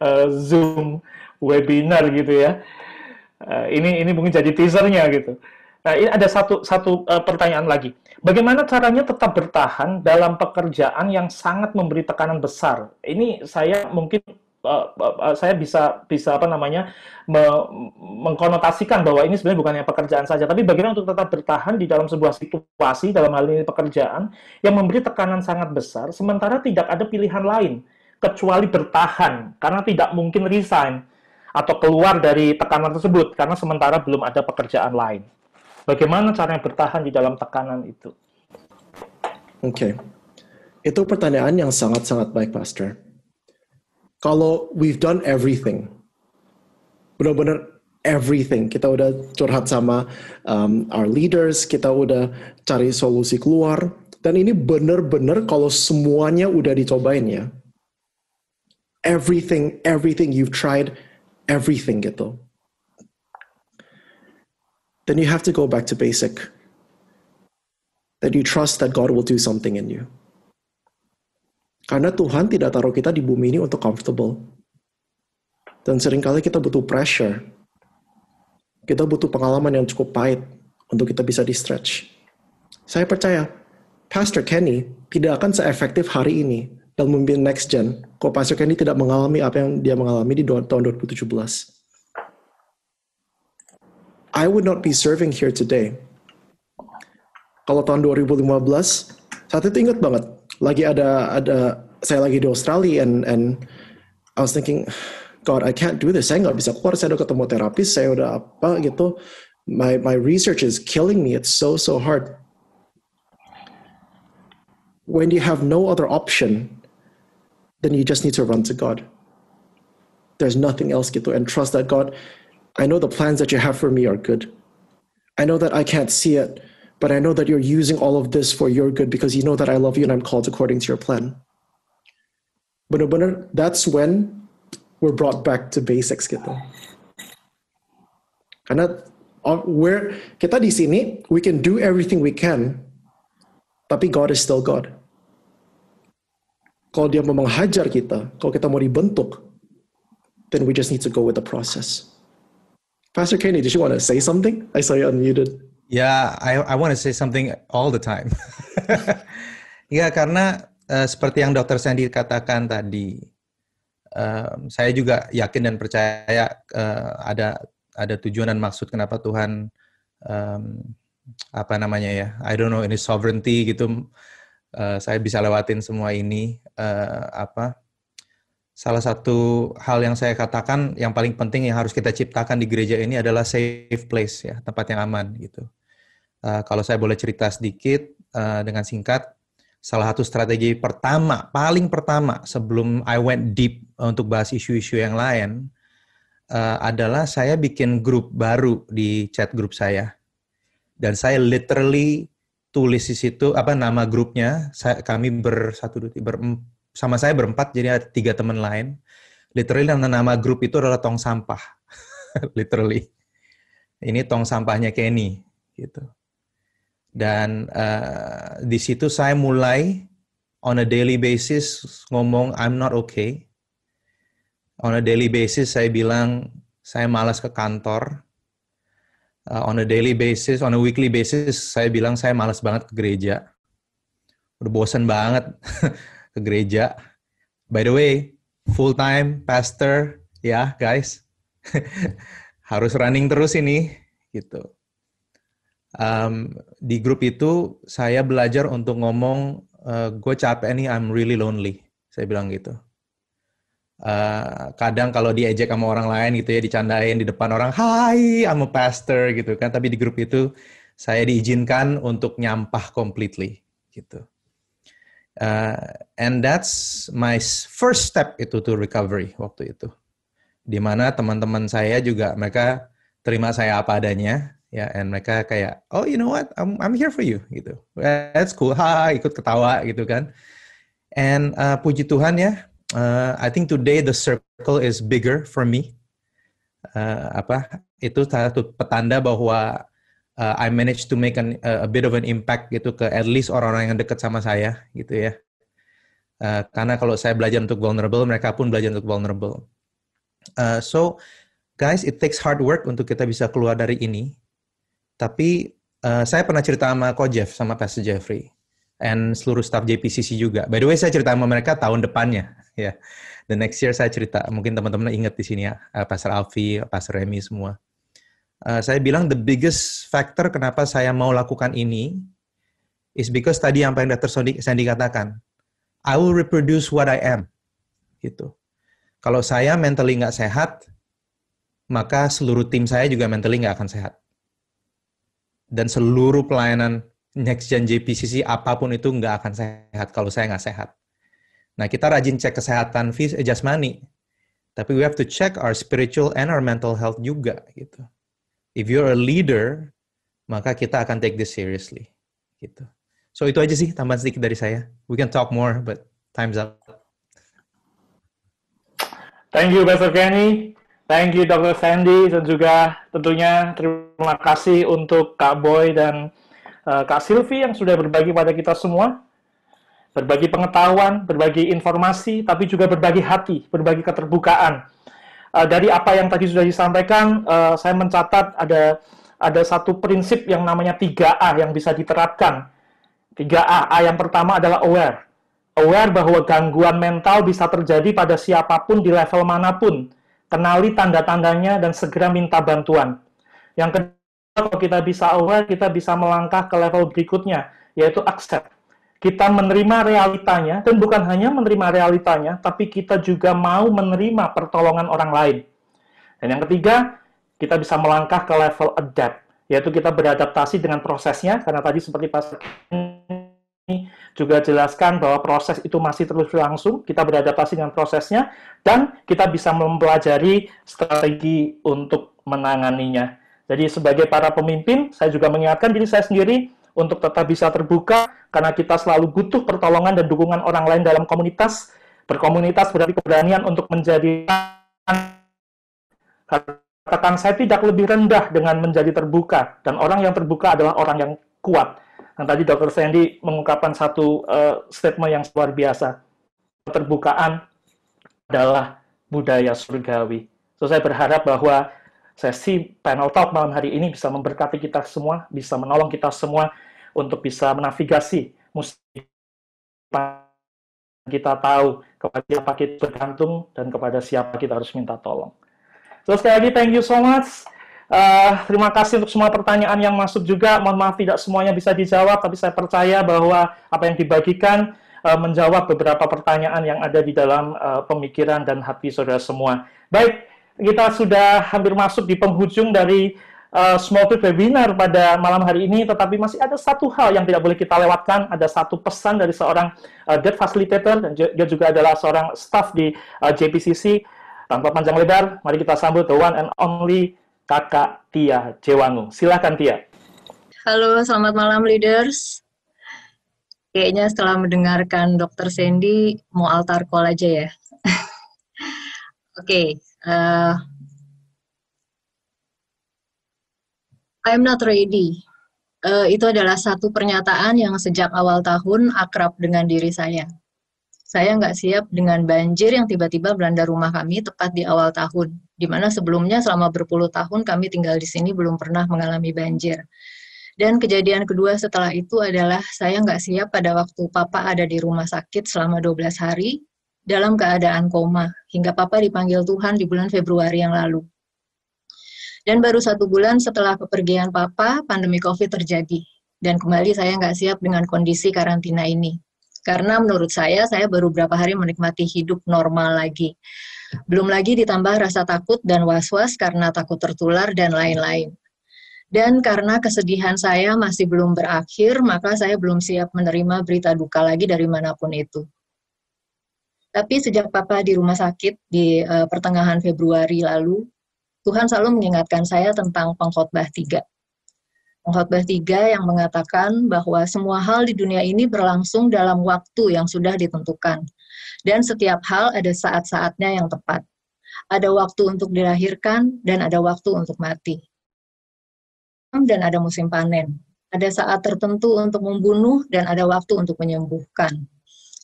uh, Zoom webinar gitu ya. Uh, ini ini mungkin jadi teasernya gitu. Nah, ini ada satu satu uh, pertanyaan lagi. Bagaimana caranya tetap bertahan dalam pekerjaan yang sangat memberi tekanan besar? Ini saya mungkin Eh, eh, saya bisa bisa apa namanya me mengkonotasikan bahwa ini sebenarnya bukan hanya pekerjaan saja, tapi bagaimana untuk tetap bertahan di dalam sebuah situasi dalam hal ini pekerjaan yang memberi tekanan sangat besar, sementara tidak ada pilihan lain kecuali bertahan karena tidak mungkin resign atau keluar dari tekanan tersebut karena sementara belum ada pekerjaan lain. Bagaimana caranya bertahan di dalam tekanan itu? Oke, okay. itu pertanyaan yang sangat-sangat baik, Pastor kalau we've done everything, benar-benar everything. Kita udah curhat sama um, our leaders, kita udah cari solusi keluar. Dan ini benar-benar kalau semuanya udah dicobain ya. Everything, everything you've tried, everything gitu. Then you have to go back to basic. That you trust that God will do something in you. Karena Tuhan tidak taruh kita di bumi ini untuk comfortable. Dan seringkali kita butuh pressure. Kita butuh pengalaman yang cukup pahit untuk kita bisa di-stretch. Saya percaya, Pastor Kenny tidak akan seefektif hari ini dalam memimpin next gen kalau Pastor Kenny tidak mengalami apa yang dia mengalami di tahun 2017. I would not be serving here today. Kalau tahun 2015, saat itu ingat banget, lagi ada ada saya lagi di Australia and and I was thinking God I can't do this saya nggak bisa keluar saya udah ketemu terapis saya udah apa gitu my my research is killing me it's so so hard when you have no other option then you just need to run to God there's nothing else gitu and trust that God I know the plans that you have for me are good I know that I can't see it but I know that you're using all of this for your good because you know that I love you and I'm called according to your plan. Bener bener. that's when we're brought back to basics gitu. Karena um, we're, kita di sini, we can do everything we can, tapi God is still God. Kalau dia mau menghajar kita, kalau kita mau dibentuk, then we just need to go with the process. Pastor Kenny, did you want to say something? I saw you unmuted. Ya, I I want to say something all the time. ya karena uh, seperti yang Dokter Sandy katakan tadi, uh, saya juga yakin dan percaya uh, ada ada tujuan dan maksud kenapa Tuhan um, apa namanya ya, I don't know ini sovereignty gitu. Uh, saya bisa lewatin semua ini uh, apa? Salah satu hal yang saya katakan yang paling penting yang harus kita ciptakan di gereja ini adalah safe place ya, tempat yang aman gitu Eh, kalau saya boleh cerita sedikit uh, dengan singkat, salah satu strategi pertama, paling pertama sebelum I went deep untuk bahas isu-isu yang lain, uh, adalah saya bikin grup baru di chat grup saya. Dan saya literally tulis di situ apa nama grupnya. Saya, kami bersatu ber, sama saya berempat, jadi ada tiga teman lain. Literally nama, nama grup itu adalah tong sampah. literally. Ini tong sampahnya Kenny gitu dan uh, di situ saya mulai on a daily basis ngomong I'm not okay. On a daily basis saya bilang saya malas ke kantor. Uh, on a daily basis, on a weekly basis saya bilang saya malas banget ke gereja. Udah bosan banget ke gereja. By the way, full time pastor ya, yeah, guys. Harus running terus ini gitu um, di grup itu saya belajar untuk ngomong uh, eh, gue capek nih I'm really lonely saya bilang gitu uh, kadang kalau diejek sama orang lain gitu ya dicandain di depan orang Hi I'm a pastor gitu kan tapi di grup itu saya diizinkan untuk nyampah completely gitu uh, and that's my first step itu to recovery waktu itu dimana teman-teman saya juga mereka terima saya apa adanya ya yeah, and mereka kayak oh you know what I'm I'm here for you gitu that's cool ha ikut ketawa gitu kan and uh, puji Tuhan ya uh, I think today the circle is bigger for me uh, apa itu salah satu petanda bahwa uh, I managed to make an, uh, a bit of an impact gitu ke at least orang-orang yang dekat sama saya gitu ya uh, karena kalau saya belajar untuk vulnerable mereka pun belajar untuk vulnerable uh, so guys, it takes hard work untuk kita bisa keluar dari ini. Tapi uh, saya pernah cerita sama Ko Jeff, sama Pastor Jeffrey, and seluruh staff JPCC juga. By the way, saya cerita sama mereka tahun depannya. ya. Yeah. The next year saya cerita, mungkin teman-teman ingat di sini ya, eh, Pastor Alfi, Pastor Remy semua. Uh, saya bilang the biggest factor kenapa saya mau lakukan ini is because tadi yang paling Dr. saya dikatakan, I will reproduce what I am. Gitu. Kalau saya mentally nggak sehat, maka seluruh tim saya juga mentally nggak akan sehat dan seluruh pelayanan next gen JPCC apapun itu nggak akan sehat kalau saya nggak sehat. Nah, kita rajin cek kesehatan eh, jasmani, tapi we have to check our spiritual and our mental health juga gitu. If you're a leader, maka kita akan take this seriously gitu. So itu aja sih tambahan sedikit dari saya. We can talk more, but time's up. Thank you, Pastor Kenny. Thank you Dr. Sandy dan juga tentunya terima kasih untuk Kak Boy dan uh, Kak Silvi yang sudah berbagi pada kita semua. Berbagi pengetahuan, berbagi informasi, tapi juga berbagi hati, berbagi keterbukaan. Uh, dari apa yang tadi sudah disampaikan, uh, saya mencatat ada ada satu prinsip yang namanya 3A yang bisa diterapkan. 3A, A yang pertama adalah aware. Aware bahwa gangguan mental bisa terjadi pada siapapun di level manapun Kenali tanda-tandanya dan segera minta bantuan. Yang kedua, kalau kita bisa aware, kita bisa melangkah ke level berikutnya, yaitu accept. Kita menerima realitanya, dan bukan hanya menerima realitanya, tapi kita juga mau menerima pertolongan orang lain. Dan yang ketiga, kita bisa melangkah ke level adapt, yaitu kita beradaptasi dengan prosesnya, karena tadi seperti pas juga jelaskan bahwa proses itu masih terus berlangsung, kita beradaptasi dengan prosesnya, dan kita bisa mempelajari strategi untuk menanganinya. Jadi sebagai para pemimpin, saya juga mengingatkan diri saya sendiri untuk tetap bisa terbuka, karena kita selalu butuh pertolongan dan dukungan orang lain dalam komunitas. Berkomunitas berarti keberanian untuk menjadi katakan saya tidak lebih rendah dengan menjadi terbuka, dan orang yang terbuka adalah orang yang kuat dan tadi Dr. Sandy mengungkapkan satu uh, statement yang luar biasa. Keterbukaan adalah budaya surgawi. So, saya berharap bahwa sesi panel talk malam hari ini bisa memberkati kita semua, bisa menolong kita semua untuk bisa menavigasi musik kita tahu kepada siapa kita bergantung dan kepada siapa kita harus minta tolong. So, sekali lagi, thank you so much. Uh, terima kasih untuk semua pertanyaan yang masuk juga. Mohon maaf tidak semuanya bisa dijawab, tapi saya percaya bahwa apa yang dibagikan uh, menjawab beberapa pertanyaan yang ada di dalam uh, pemikiran dan hati saudara semua. Baik, kita sudah hampir masuk di penghujung dari uh, small group webinar pada malam hari ini, tetapi masih ada satu hal yang tidak boleh kita lewatkan. Ada satu pesan dari seorang uh, debt facilitator, dan dia juga adalah seorang staff di uh, JPCC. Tanpa panjang lebar, mari kita sambut the one and only kakak Tia Cewangu. silakan Tia. Halo, selamat malam leaders. Kayaknya setelah mendengarkan dokter Sandy, mau altar call aja ya. Oke, okay, uh, eh, I'm not ready. Uh, itu adalah satu pernyataan yang sejak awal tahun akrab dengan diri saya. Saya nggak siap dengan banjir yang tiba-tiba melanda rumah kami tepat di awal tahun di mana sebelumnya selama berpuluh tahun kami tinggal di sini belum pernah mengalami banjir. Dan kejadian kedua setelah itu adalah saya nggak siap pada waktu papa ada di rumah sakit selama 12 hari dalam keadaan koma, hingga papa dipanggil Tuhan di bulan Februari yang lalu. Dan baru satu bulan setelah kepergian papa, pandemi COVID terjadi. Dan kembali saya nggak siap dengan kondisi karantina ini. Karena menurut saya, saya baru berapa hari menikmati hidup normal lagi. Belum lagi ditambah rasa takut dan was-was karena takut tertular dan lain-lain. Dan karena kesedihan saya masih belum berakhir, maka saya belum siap menerima berita duka lagi dari manapun itu. Tapi sejak Papa di rumah sakit di uh, pertengahan Februari lalu, Tuhan selalu mengingatkan saya tentang pengkhotbah tiga Pengkhotbah tiga yang mengatakan bahwa semua hal di dunia ini berlangsung dalam waktu yang sudah ditentukan. Dan setiap hal ada saat-saatnya yang tepat. Ada waktu untuk dilahirkan dan ada waktu untuk mati. Dan ada musim panen. Ada saat tertentu untuk membunuh dan ada waktu untuk menyembuhkan.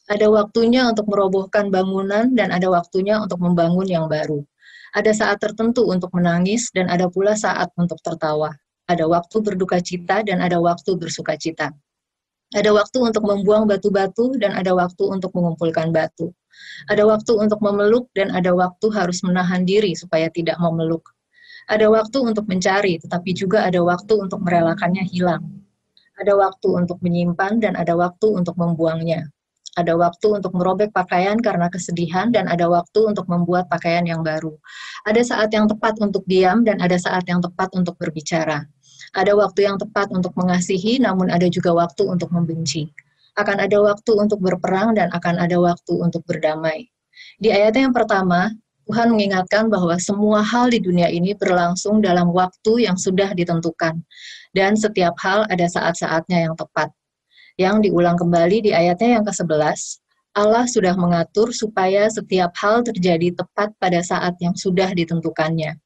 Ada waktunya untuk merobohkan bangunan dan ada waktunya untuk membangun yang baru. Ada saat tertentu untuk menangis dan ada pula saat untuk tertawa. Ada waktu berduka cita dan ada waktu bersuka cita ada waktu untuk membuang batu-batu dan ada waktu untuk mengumpulkan batu. Ada waktu untuk memeluk dan ada waktu harus menahan diri supaya tidak memeluk. Ada waktu untuk mencari, tetapi juga ada waktu untuk merelakannya hilang. Ada waktu untuk menyimpan dan ada waktu untuk membuangnya. Ada waktu untuk merobek pakaian karena kesedihan dan ada waktu untuk membuat pakaian yang baru. Ada saat yang tepat untuk diam dan ada saat yang tepat untuk berbicara ada waktu yang tepat untuk mengasihi, namun ada juga waktu untuk membenci. Akan ada waktu untuk berperang dan akan ada waktu untuk berdamai. Di ayat yang pertama, Tuhan mengingatkan bahwa semua hal di dunia ini berlangsung dalam waktu yang sudah ditentukan, dan setiap hal ada saat-saatnya yang tepat. Yang diulang kembali di ayatnya yang ke-11, Allah sudah mengatur supaya setiap hal terjadi tepat pada saat yang sudah ditentukannya.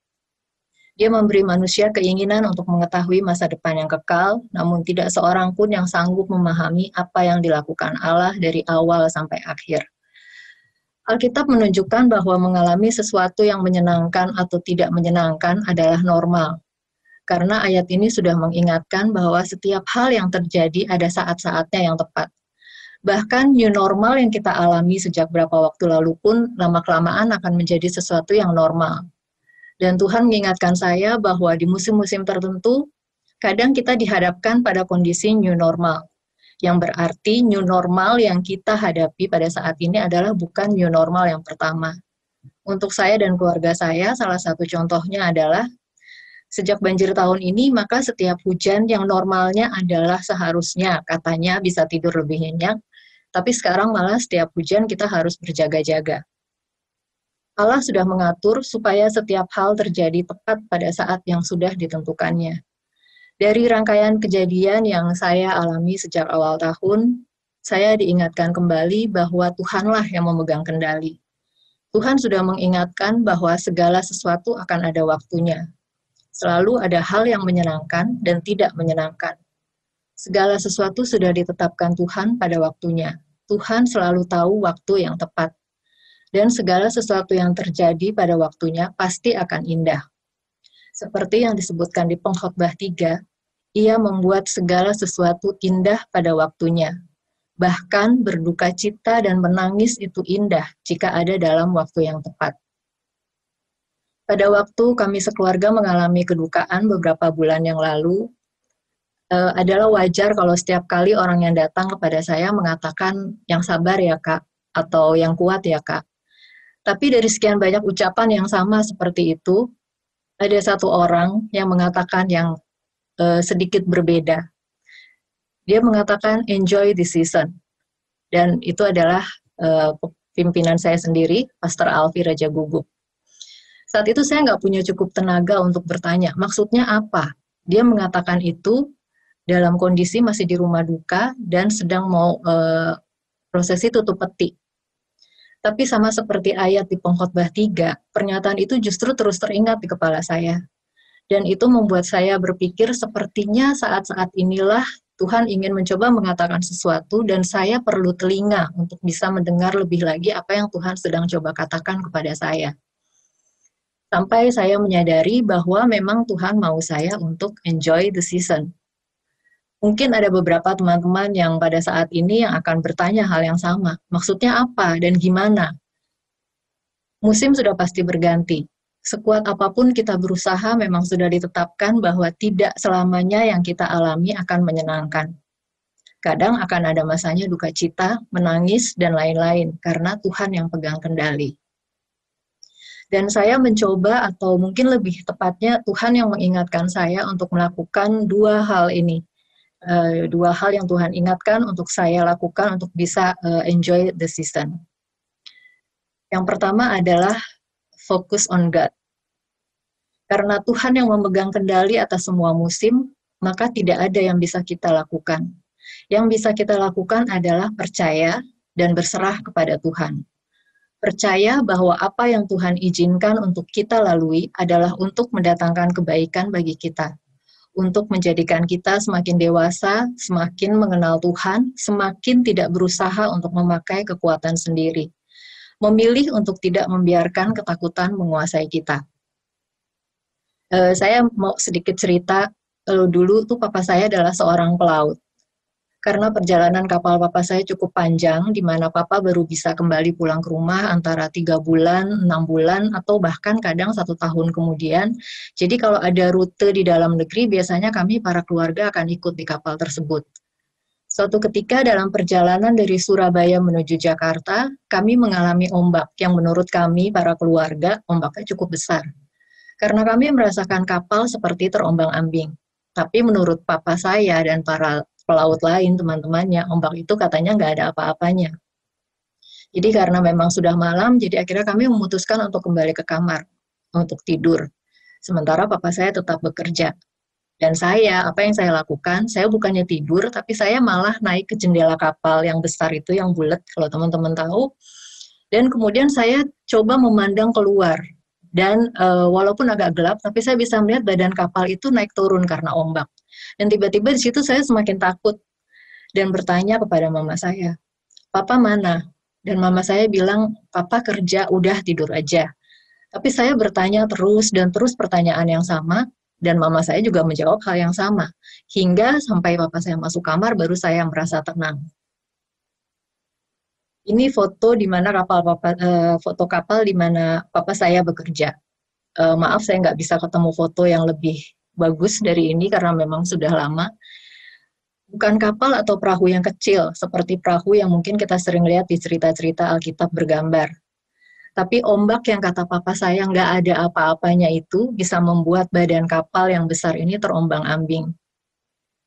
Dia memberi manusia keinginan untuk mengetahui masa depan yang kekal, namun tidak seorang pun yang sanggup memahami apa yang dilakukan Allah dari awal sampai akhir. Alkitab menunjukkan bahwa mengalami sesuatu yang menyenangkan atau tidak menyenangkan adalah normal. Karena ayat ini sudah mengingatkan bahwa setiap hal yang terjadi ada saat-saatnya yang tepat. Bahkan new normal yang kita alami sejak berapa waktu lalu pun lama-kelamaan akan menjadi sesuatu yang normal. Dan Tuhan mengingatkan saya bahwa di musim-musim tertentu, kadang kita dihadapkan pada kondisi new normal. Yang berarti new normal yang kita hadapi pada saat ini adalah bukan new normal yang pertama. Untuk saya dan keluarga saya, salah satu contohnya adalah sejak banjir tahun ini, maka setiap hujan yang normalnya adalah seharusnya, katanya bisa tidur lebih nyenyak, tapi sekarang malah setiap hujan kita harus berjaga-jaga. Allah sudah mengatur supaya setiap hal terjadi tepat pada saat yang sudah ditentukannya. Dari rangkaian kejadian yang saya alami sejak awal tahun, saya diingatkan kembali bahwa Tuhanlah yang memegang kendali. Tuhan sudah mengingatkan bahwa segala sesuatu akan ada waktunya. Selalu ada hal yang menyenangkan dan tidak menyenangkan. Segala sesuatu sudah ditetapkan Tuhan pada waktunya. Tuhan selalu tahu waktu yang tepat dan segala sesuatu yang terjadi pada waktunya pasti akan indah. Seperti yang disebutkan di pengkhotbah 3, ia membuat segala sesuatu indah pada waktunya. Bahkan berduka cita dan menangis itu indah jika ada dalam waktu yang tepat. Pada waktu kami sekeluarga mengalami kedukaan beberapa bulan yang lalu, eh, adalah wajar kalau setiap kali orang yang datang kepada saya mengatakan yang sabar ya kak, atau yang kuat ya kak. Tapi dari sekian banyak ucapan yang sama seperti itu, ada satu orang yang mengatakan yang uh, sedikit berbeda. Dia mengatakan enjoy the season. Dan itu adalah uh, pimpinan saya sendiri, Pastor Alfi Raja Gugup. Saat itu saya nggak punya cukup tenaga untuk bertanya, maksudnya apa? Dia mengatakan itu dalam kondisi masih di rumah duka dan sedang mau uh, prosesi tutup peti. Tapi sama seperti ayat di Pengkhotbah 3, pernyataan itu justru terus teringat di kepala saya. Dan itu membuat saya berpikir sepertinya saat-saat inilah Tuhan ingin mencoba mengatakan sesuatu dan saya perlu telinga untuk bisa mendengar lebih lagi apa yang Tuhan sedang coba katakan kepada saya. Sampai saya menyadari bahwa memang Tuhan mau saya untuk enjoy the season mungkin ada beberapa teman-teman yang pada saat ini yang akan bertanya hal yang sama. Maksudnya apa dan gimana? Musim sudah pasti berganti. Sekuat apapun kita berusaha memang sudah ditetapkan bahwa tidak selamanya yang kita alami akan menyenangkan. Kadang akan ada masanya duka cita, menangis, dan lain-lain karena Tuhan yang pegang kendali. Dan saya mencoba atau mungkin lebih tepatnya Tuhan yang mengingatkan saya untuk melakukan dua hal ini Eh, dua hal yang Tuhan ingatkan untuk saya lakukan untuk bisa uh, enjoy the season. Yang pertama adalah fokus on God. Karena Tuhan yang memegang kendali atas semua musim, maka tidak ada yang bisa kita lakukan. Yang bisa kita lakukan adalah percaya dan berserah kepada Tuhan. Percaya bahwa apa yang Tuhan izinkan untuk kita lalui adalah untuk mendatangkan kebaikan bagi kita untuk menjadikan kita semakin dewasa, semakin mengenal Tuhan, semakin tidak berusaha untuk memakai kekuatan sendiri. Memilih untuk tidak membiarkan ketakutan menguasai kita. Eh, saya mau sedikit cerita, eh, dulu tuh papa saya adalah seorang pelaut karena perjalanan kapal papa saya cukup panjang, di mana papa baru bisa kembali pulang ke rumah antara tiga bulan, enam bulan, atau bahkan kadang satu tahun kemudian. Jadi kalau ada rute di dalam negeri, biasanya kami para keluarga akan ikut di kapal tersebut. Suatu ketika dalam perjalanan dari Surabaya menuju Jakarta, kami mengalami ombak yang menurut kami para keluarga ombaknya cukup besar. Karena kami merasakan kapal seperti terombang-ambing. Tapi menurut papa saya dan para pelaut lain teman-temannya ombak itu katanya nggak ada apa-apanya jadi karena memang sudah malam jadi akhirnya kami memutuskan untuk kembali ke kamar untuk tidur sementara papa saya tetap bekerja dan saya, apa yang saya lakukan, saya bukannya tidur, tapi saya malah naik ke jendela kapal yang besar itu, yang bulat, kalau teman-teman tahu. Dan kemudian saya coba memandang keluar. Dan e, walaupun agak gelap, tapi saya bisa melihat badan kapal itu naik turun karena ombak. Dan tiba-tiba di situ saya semakin takut dan bertanya kepada mama saya, "Papa mana?" Dan mama saya bilang, "Papa kerja, udah tidur aja." Tapi saya bertanya terus dan terus pertanyaan yang sama, dan mama saya juga menjawab hal yang sama. Hingga sampai papa saya masuk kamar, baru saya merasa tenang. Ini foto di mana kapal papa, eh, foto kapal di mana papa saya bekerja. Eh, maaf, saya nggak bisa ketemu foto yang lebih bagus dari ini karena memang sudah lama. Bukan kapal atau perahu yang kecil, seperti perahu yang mungkin kita sering lihat di cerita-cerita Alkitab bergambar. Tapi ombak yang kata papa saya nggak ada apa-apanya itu bisa membuat badan kapal yang besar ini terombang-ambing.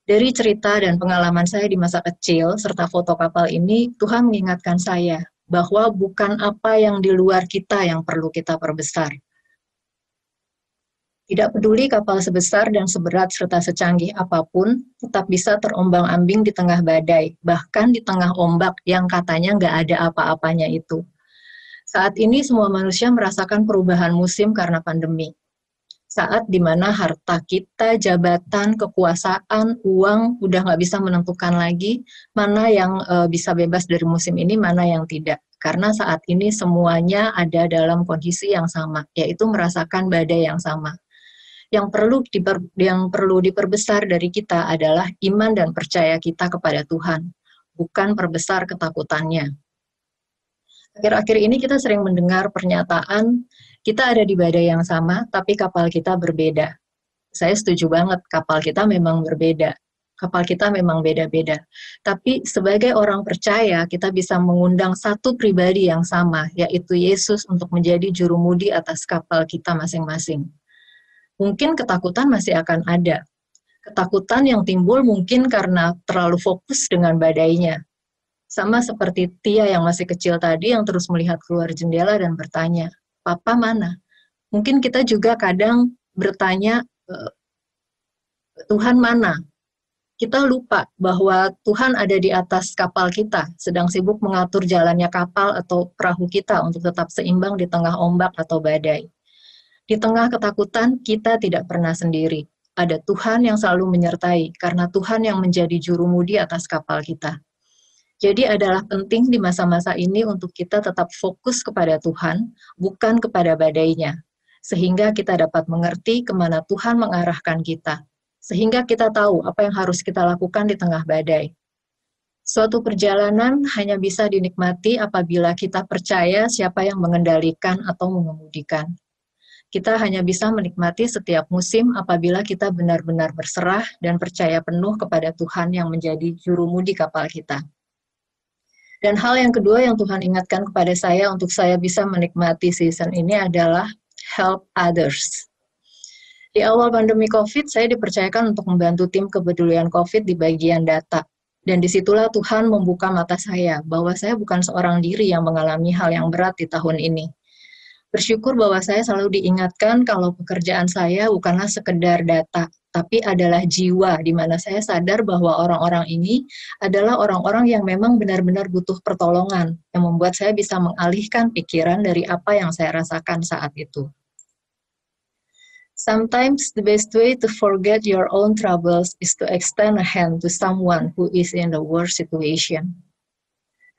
Dari cerita dan pengalaman saya di masa kecil, serta foto kapal ini, Tuhan mengingatkan saya bahwa bukan apa yang di luar kita yang perlu kita perbesar, tidak peduli kapal sebesar dan seberat serta secanggih apapun, tetap bisa terombang-ambing di tengah badai, bahkan di tengah ombak yang katanya nggak ada apa-apanya itu. Saat ini semua manusia merasakan perubahan musim karena pandemi. Saat di mana harta kita, jabatan, kekuasaan, uang udah nggak bisa menentukan lagi mana yang e, bisa bebas dari musim ini, mana yang tidak karena saat ini semuanya ada dalam kondisi yang sama, yaitu merasakan badai yang sama yang perlu diper, yang perlu diperbesar dari kita adalah iman dan percaya kita kepada Tuhan, bukan perbesar ketakutannya. Akhir-akhir ini kita sering mendengar pernyataan kita ada di badai yang sama tapi kapal kita berbeda. Saya setuju banget kapal kita memang berbeda. Kapal kita memang beda-beda. Tapi sebagai orang percaya, kita bisa mengundang satu pribadi yang sama, yaitu Yesus untuk menjadi juru mudi atas kapal kita masing-masing mungkin ketakutan masih akan ada. Ketakutan yang timbul mungkin karena terlalu fokus dengan badainya. Sama seperti Tia yang masih kecil tadi yang terus melihat keluar jendela dan bertanya, "Papa mana?" Mungkin kita juga kadang bertanya, eh, "Tuhan mana?" Kita lupa bahwa Tuhan ada di atas kapal kita, sedang sibuk mengatur jalannya kapal atau perahu kita untuk tetap seimbang di tengah ombak atau badai. Di tengah ketakutan, kita tidak pernah sendiri. Ada Tuhan yang selalu menyertai, karena Tuhan yang menjadi juru mudi atas kapal kita. Jadi adalah penting di masa-masa ini untuk kita tetap fokus kepada Tuhan, bukan kepada badainya. Sehingga kita dapat mengerti kemana Tuhan mengarahkan kita. Sehingga kita tahu apa yang harus kita lakukan di tengah badai. Suatu perjalanan hanya bisa dinikmati apabila kita percaya siapa yang mengendalikan atau mengemudikan. Kita hanya bisa menikmati setiap musim apabila kita benar-benar berserah dan percaya penuh kepada Tuhan yang menjadi juru mudi kapal kita. Dan hal yang kedua yang Tuhan ingatkan kepada saya untuk saya bisa menikmati season ini adalah help others. Di awal pandemi COVID, saya dipercayakan untuk membantu tim kepedulian COVID di bagian data. Dan disitulah Tuhan membuka mata saya bahwa saya bukan seorang diri yang mengalami hal yang berat di tahun ini. Bersyukur bahwa saya selalu diingatkan kalau pekerjaan saya bukanlah sekedar data, tapi adalah jiwa di mana saya sadar bahwa orang-orang ini adalah orang-orang yang memang benar-benar butuh pertolongan yang membuat saya bisa mengalihkan pikiran dari apa yang saya rasakan saat itu. Sometimes the best way to forget your own troubles is to extend a hand to someone who is in the worst situation.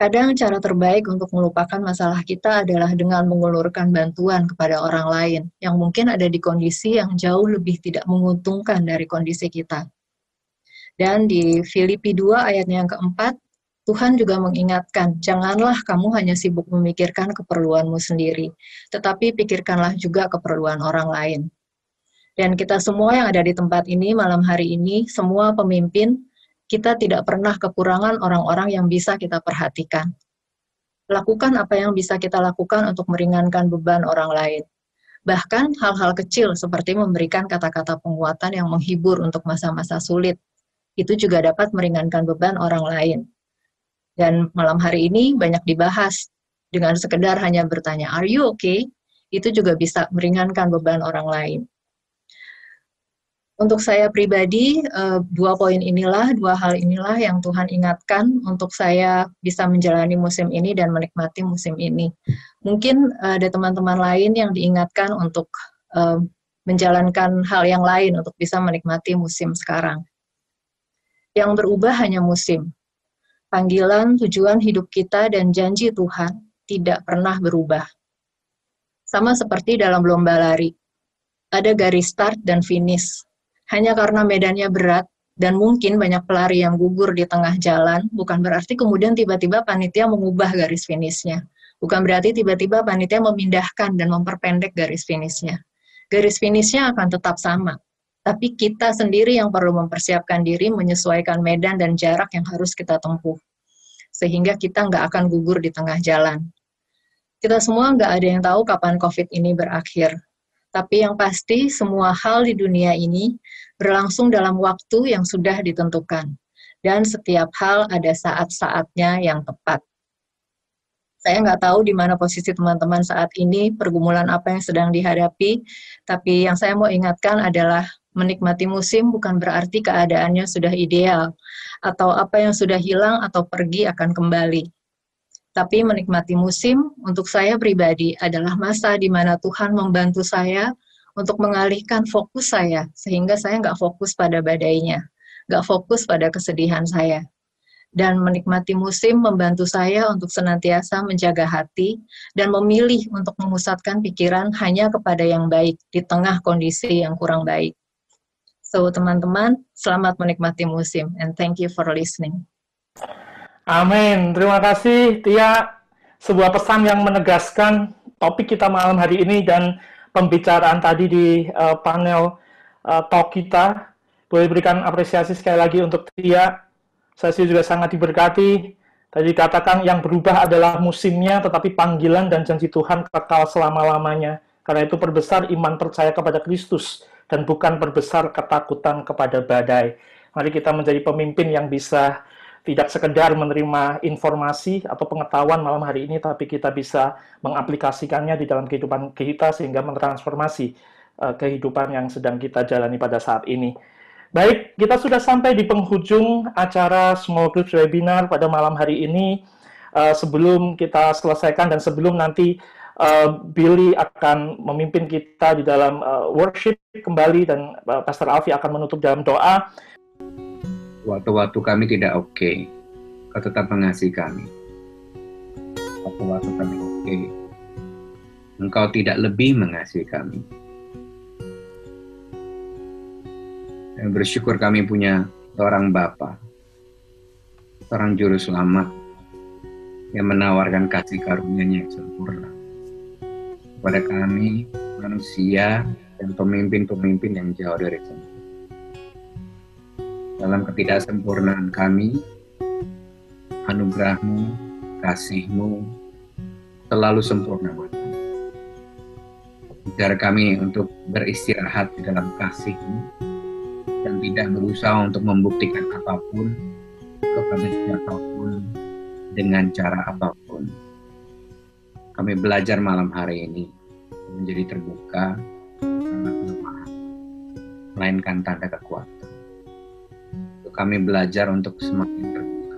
Kadang cara terbaik untuk melupakan masalah kita adalah dengan mengulurkan bantuan kepada orang lain yang mungkin ada di kondisi yang jauh lebih tidak menguntungkan dari kondisi kita. Dan di Filipi 2 ayatnya yang keempat, Tuhan juga mengingatkan, janganlah kamu hanya sibuk memikirkan keperluanmu sendiri, tetapi pikirkanlah juga keperluan orang lain. Dan kita semua yang ada di tempat ini malam hari ini, semua pemimpin kita tidak pernah kekurangan orang-orang yang bisa kita perhatikan. Lakukan apa yang bisa kita lakukan untuk meringankan beban orang lain. Bahkan hal-hal kecil seperti memberikan kata-kata penguatan yang menghibur untuk masa-masa sulit, itu juga dapat meringankan beban orang lain. Dan malam hari ini banyak dibahas dengan sekedar hanya bertanya, are you okay? Itu juga bisa meringankan beban orang lain. Untuk saya pribadi, uh, dua poin inilah, dua hal inilah yang Tuhan ingatkan untuk saya bisa menjalani musim ini dan menikmati musim ini. Mungkin uh, ada teman-teman lain yang diingatkan untuk uh, menjalankan hal yang lain untuk bisa menikmati musim sekarang. Yang berubah hanya musim. Panggilan, tujuan hidup kita, dan janji Tuhan tidak pernah berubah. Sama seperti dalam lomba lari, ada garis start dan finish hanya karena medannya berat dan mungkin banyak pelari yang gugur di tengah jalan, bukan berarti kemudian tiba-tiba panitia mengubah garis finishnya. Bukan berarti tiba-tiba panitia memindahkan dan memperpendek garis finishnya. Garis finishnya akan tetap sama, tapi kita sendiri yang perlu mempersiapkan diri menyesuaikan medan dan jarak yang harus kita tempuh. Sehingga kita nggak akan gugur di tengah jalan. Kita semua nggak ada yang tahu kapan COVID ini berakhir, tapi yang pasti semua hal di dunia ini berlangsung dalam waktu yang sudah ditentukan. Dan setiap hal ada saat-saatnya yang tepat. Saya nggak tahu di mana posisi teman-teman saat ini, pergumulan apa yang sedang dihadapi, tapi yang saya mau ingatkan adalah menikmati musim bukan berarti keadaannya sudah ideal, atau apa yang sudah hilang atau pergi akan kembali tapi menikmati musim untuk saya pribadi adalah masa di mana Tuhan membantu saya untuk mengalihkan fokus saya, sehingga saya nggak fokus pada badainya, nggak fokus pada kesedihan saya. Dan menikmati musim membantu saya untuk senantiasa menjaga hati dan memilih untuk memusatkan pikiran hanya kepada yang baik di tengah kondisi yang kurang baik. So, teman-teman, selamat menikmati musim, and thank you for listening. Amin. Terima kasih Tia. Sebuah pesan yang menegaskan topik kita malam hari ini dan pembicaraan tadi di uh, panel uh, talk kita. Boleh berikan apresiasi sekali lagi untuk Tia. Sesi juga sangat diberkati. Tadi dikatakan yang berubah adalah musimnya, tetapi panggilan dan janji Tuhan kekal selama-lamanya. Karena itu perbesar iman percaya kepada Kristus dan bukan perbesar ketakutan kepada badai. Mari kita menjadi pemimpin yang bisa tidak sekedar menerima informasi atau pengetahuan malam hari ini, tapi kita bisa mengaplikasikannya di dalam kehidupan kita sehingga mentransformasi uh, kehidupan yang sedang kita jalani pada saat ini. Baik, kita sudah sampai di penghujung acara Small Group Webinar pada malam hari ini. Uh, sebelum kita selesaikan dan sebelum nanti uh, Billy akan memimpin kita di dalam uh, worship kembali dan uh, Pastor Alfi akan menutup dalam doa. Waktu-waktu kami tidak oke, okay. kau tetap mengasihi kami. Waktu-waktu kami oke, okay. engkau tidak lebih mengasihi kami. Dan bersyukur kami punya seorang Bapa, seorang Juru Selamat yang menawarkan kasih karunia-Nya yang sempurna kepada kami, manusia, dan pemimpin-pemimpin yang jauh dari Tuhan dalam ketidaksempurnaan kami, anugerahmu, kasihmu, selalu sempurna buat kami. Biar kami untuk beristirahat di dalam kasihmu, dan tidak berusaha untuk membuktikan apapun kepada siapapun dengan cara apapun. Kami belajar malam hari ini menjadi terbuka, sangat lemah, melainkan tanda kekuatan kami belajar untuk semakin terbuka.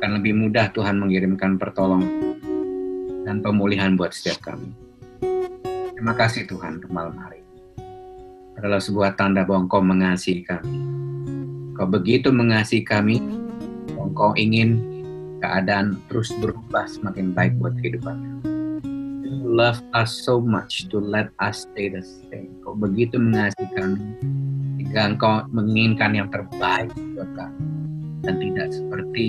Akan lebih mudah Tuhan mengirimkan pertolongan dan pemulihan buat setiap kami. Terima kasih Tuhan untuk malam hari ini. Adalah sebuah tanda bahwa Engkau mengasihi kami. Kau begitu mengasihi kami, Engkau ingin keadaan terus berubah semakin baik buat kehidupan kami love us so much to let us stay the same. Kau begitu mengasihi kami sehingga engkau menginginkan yang terbaik buat kami dan tidak seperti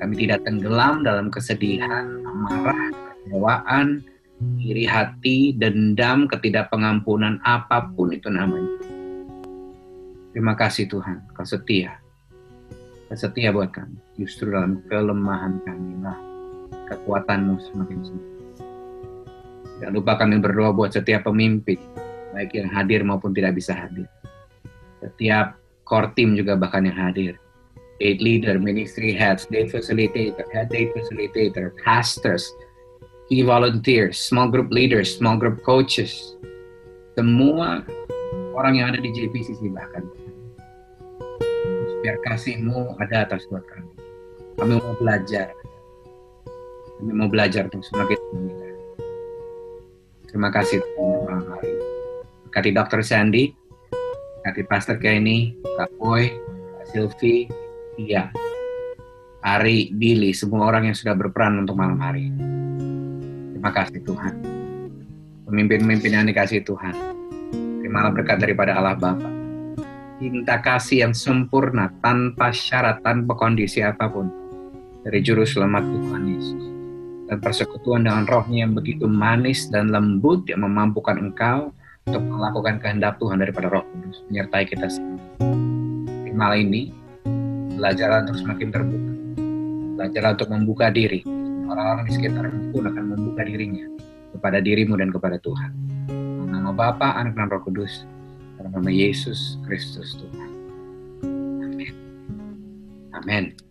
kami tidak tenggelam dalam kesedihan, amarah, kecewaan, iri hati, dendam, ketidakpengampunan apapun itu namanya. Terima kasih Tuhan, kau setia. Kau setia buat kami. Justru dalam kelemahan kami lah kekuatanmu semakin sempurna. Jangan lupa kami berdoa buat setiap pemimpin, baik yang hadir maupun tidak bisa hadir. Setiap core team juga bahkan yang hadir. Date leader, ministry heads, day facilitator, head day facilitator, pastors, key volunteers, small group leaders, small group coaches. Semua orang yang ada di JPCC bahkan. Biar kasihmu ada atas buat kami. Kami mau belajar. Kami mau belajar untuk semakin Terima kasih malam hari. Dr. Sandy, Kati Pastor Kenny, Kak Boy, Kak Silvi, Iya, Ari, Billy, semua orang yang sudah berperan untuk malam hari. Terima kasih Tuhan. Pemimpin-pemimpin yang dikasih Tuhan. Terimalah berkat daripada Allah Bapa. Cinta kasih yang sempurna tanpa syarat, tanpa kondisi apapun dari juru selamat Tuhan Yesus dan persekutuan dengan rohnya yang begitu manis dan lembut yang memampukan engkau untuk melakukan kehendak Tuhan daripada roh kudus menyertai kita semua. Malam ini, belajarlah untuk semakin terbuka. Belajarlah untuk membuka diri. Orang-orang di sekitar pun akan membuka dirinya kepada dirimu dan kepada Tuhan. Nama Bapa, Anak dan Roh Kudus, dalam nama Yesus Kristus Tuhan. Amin. Amin.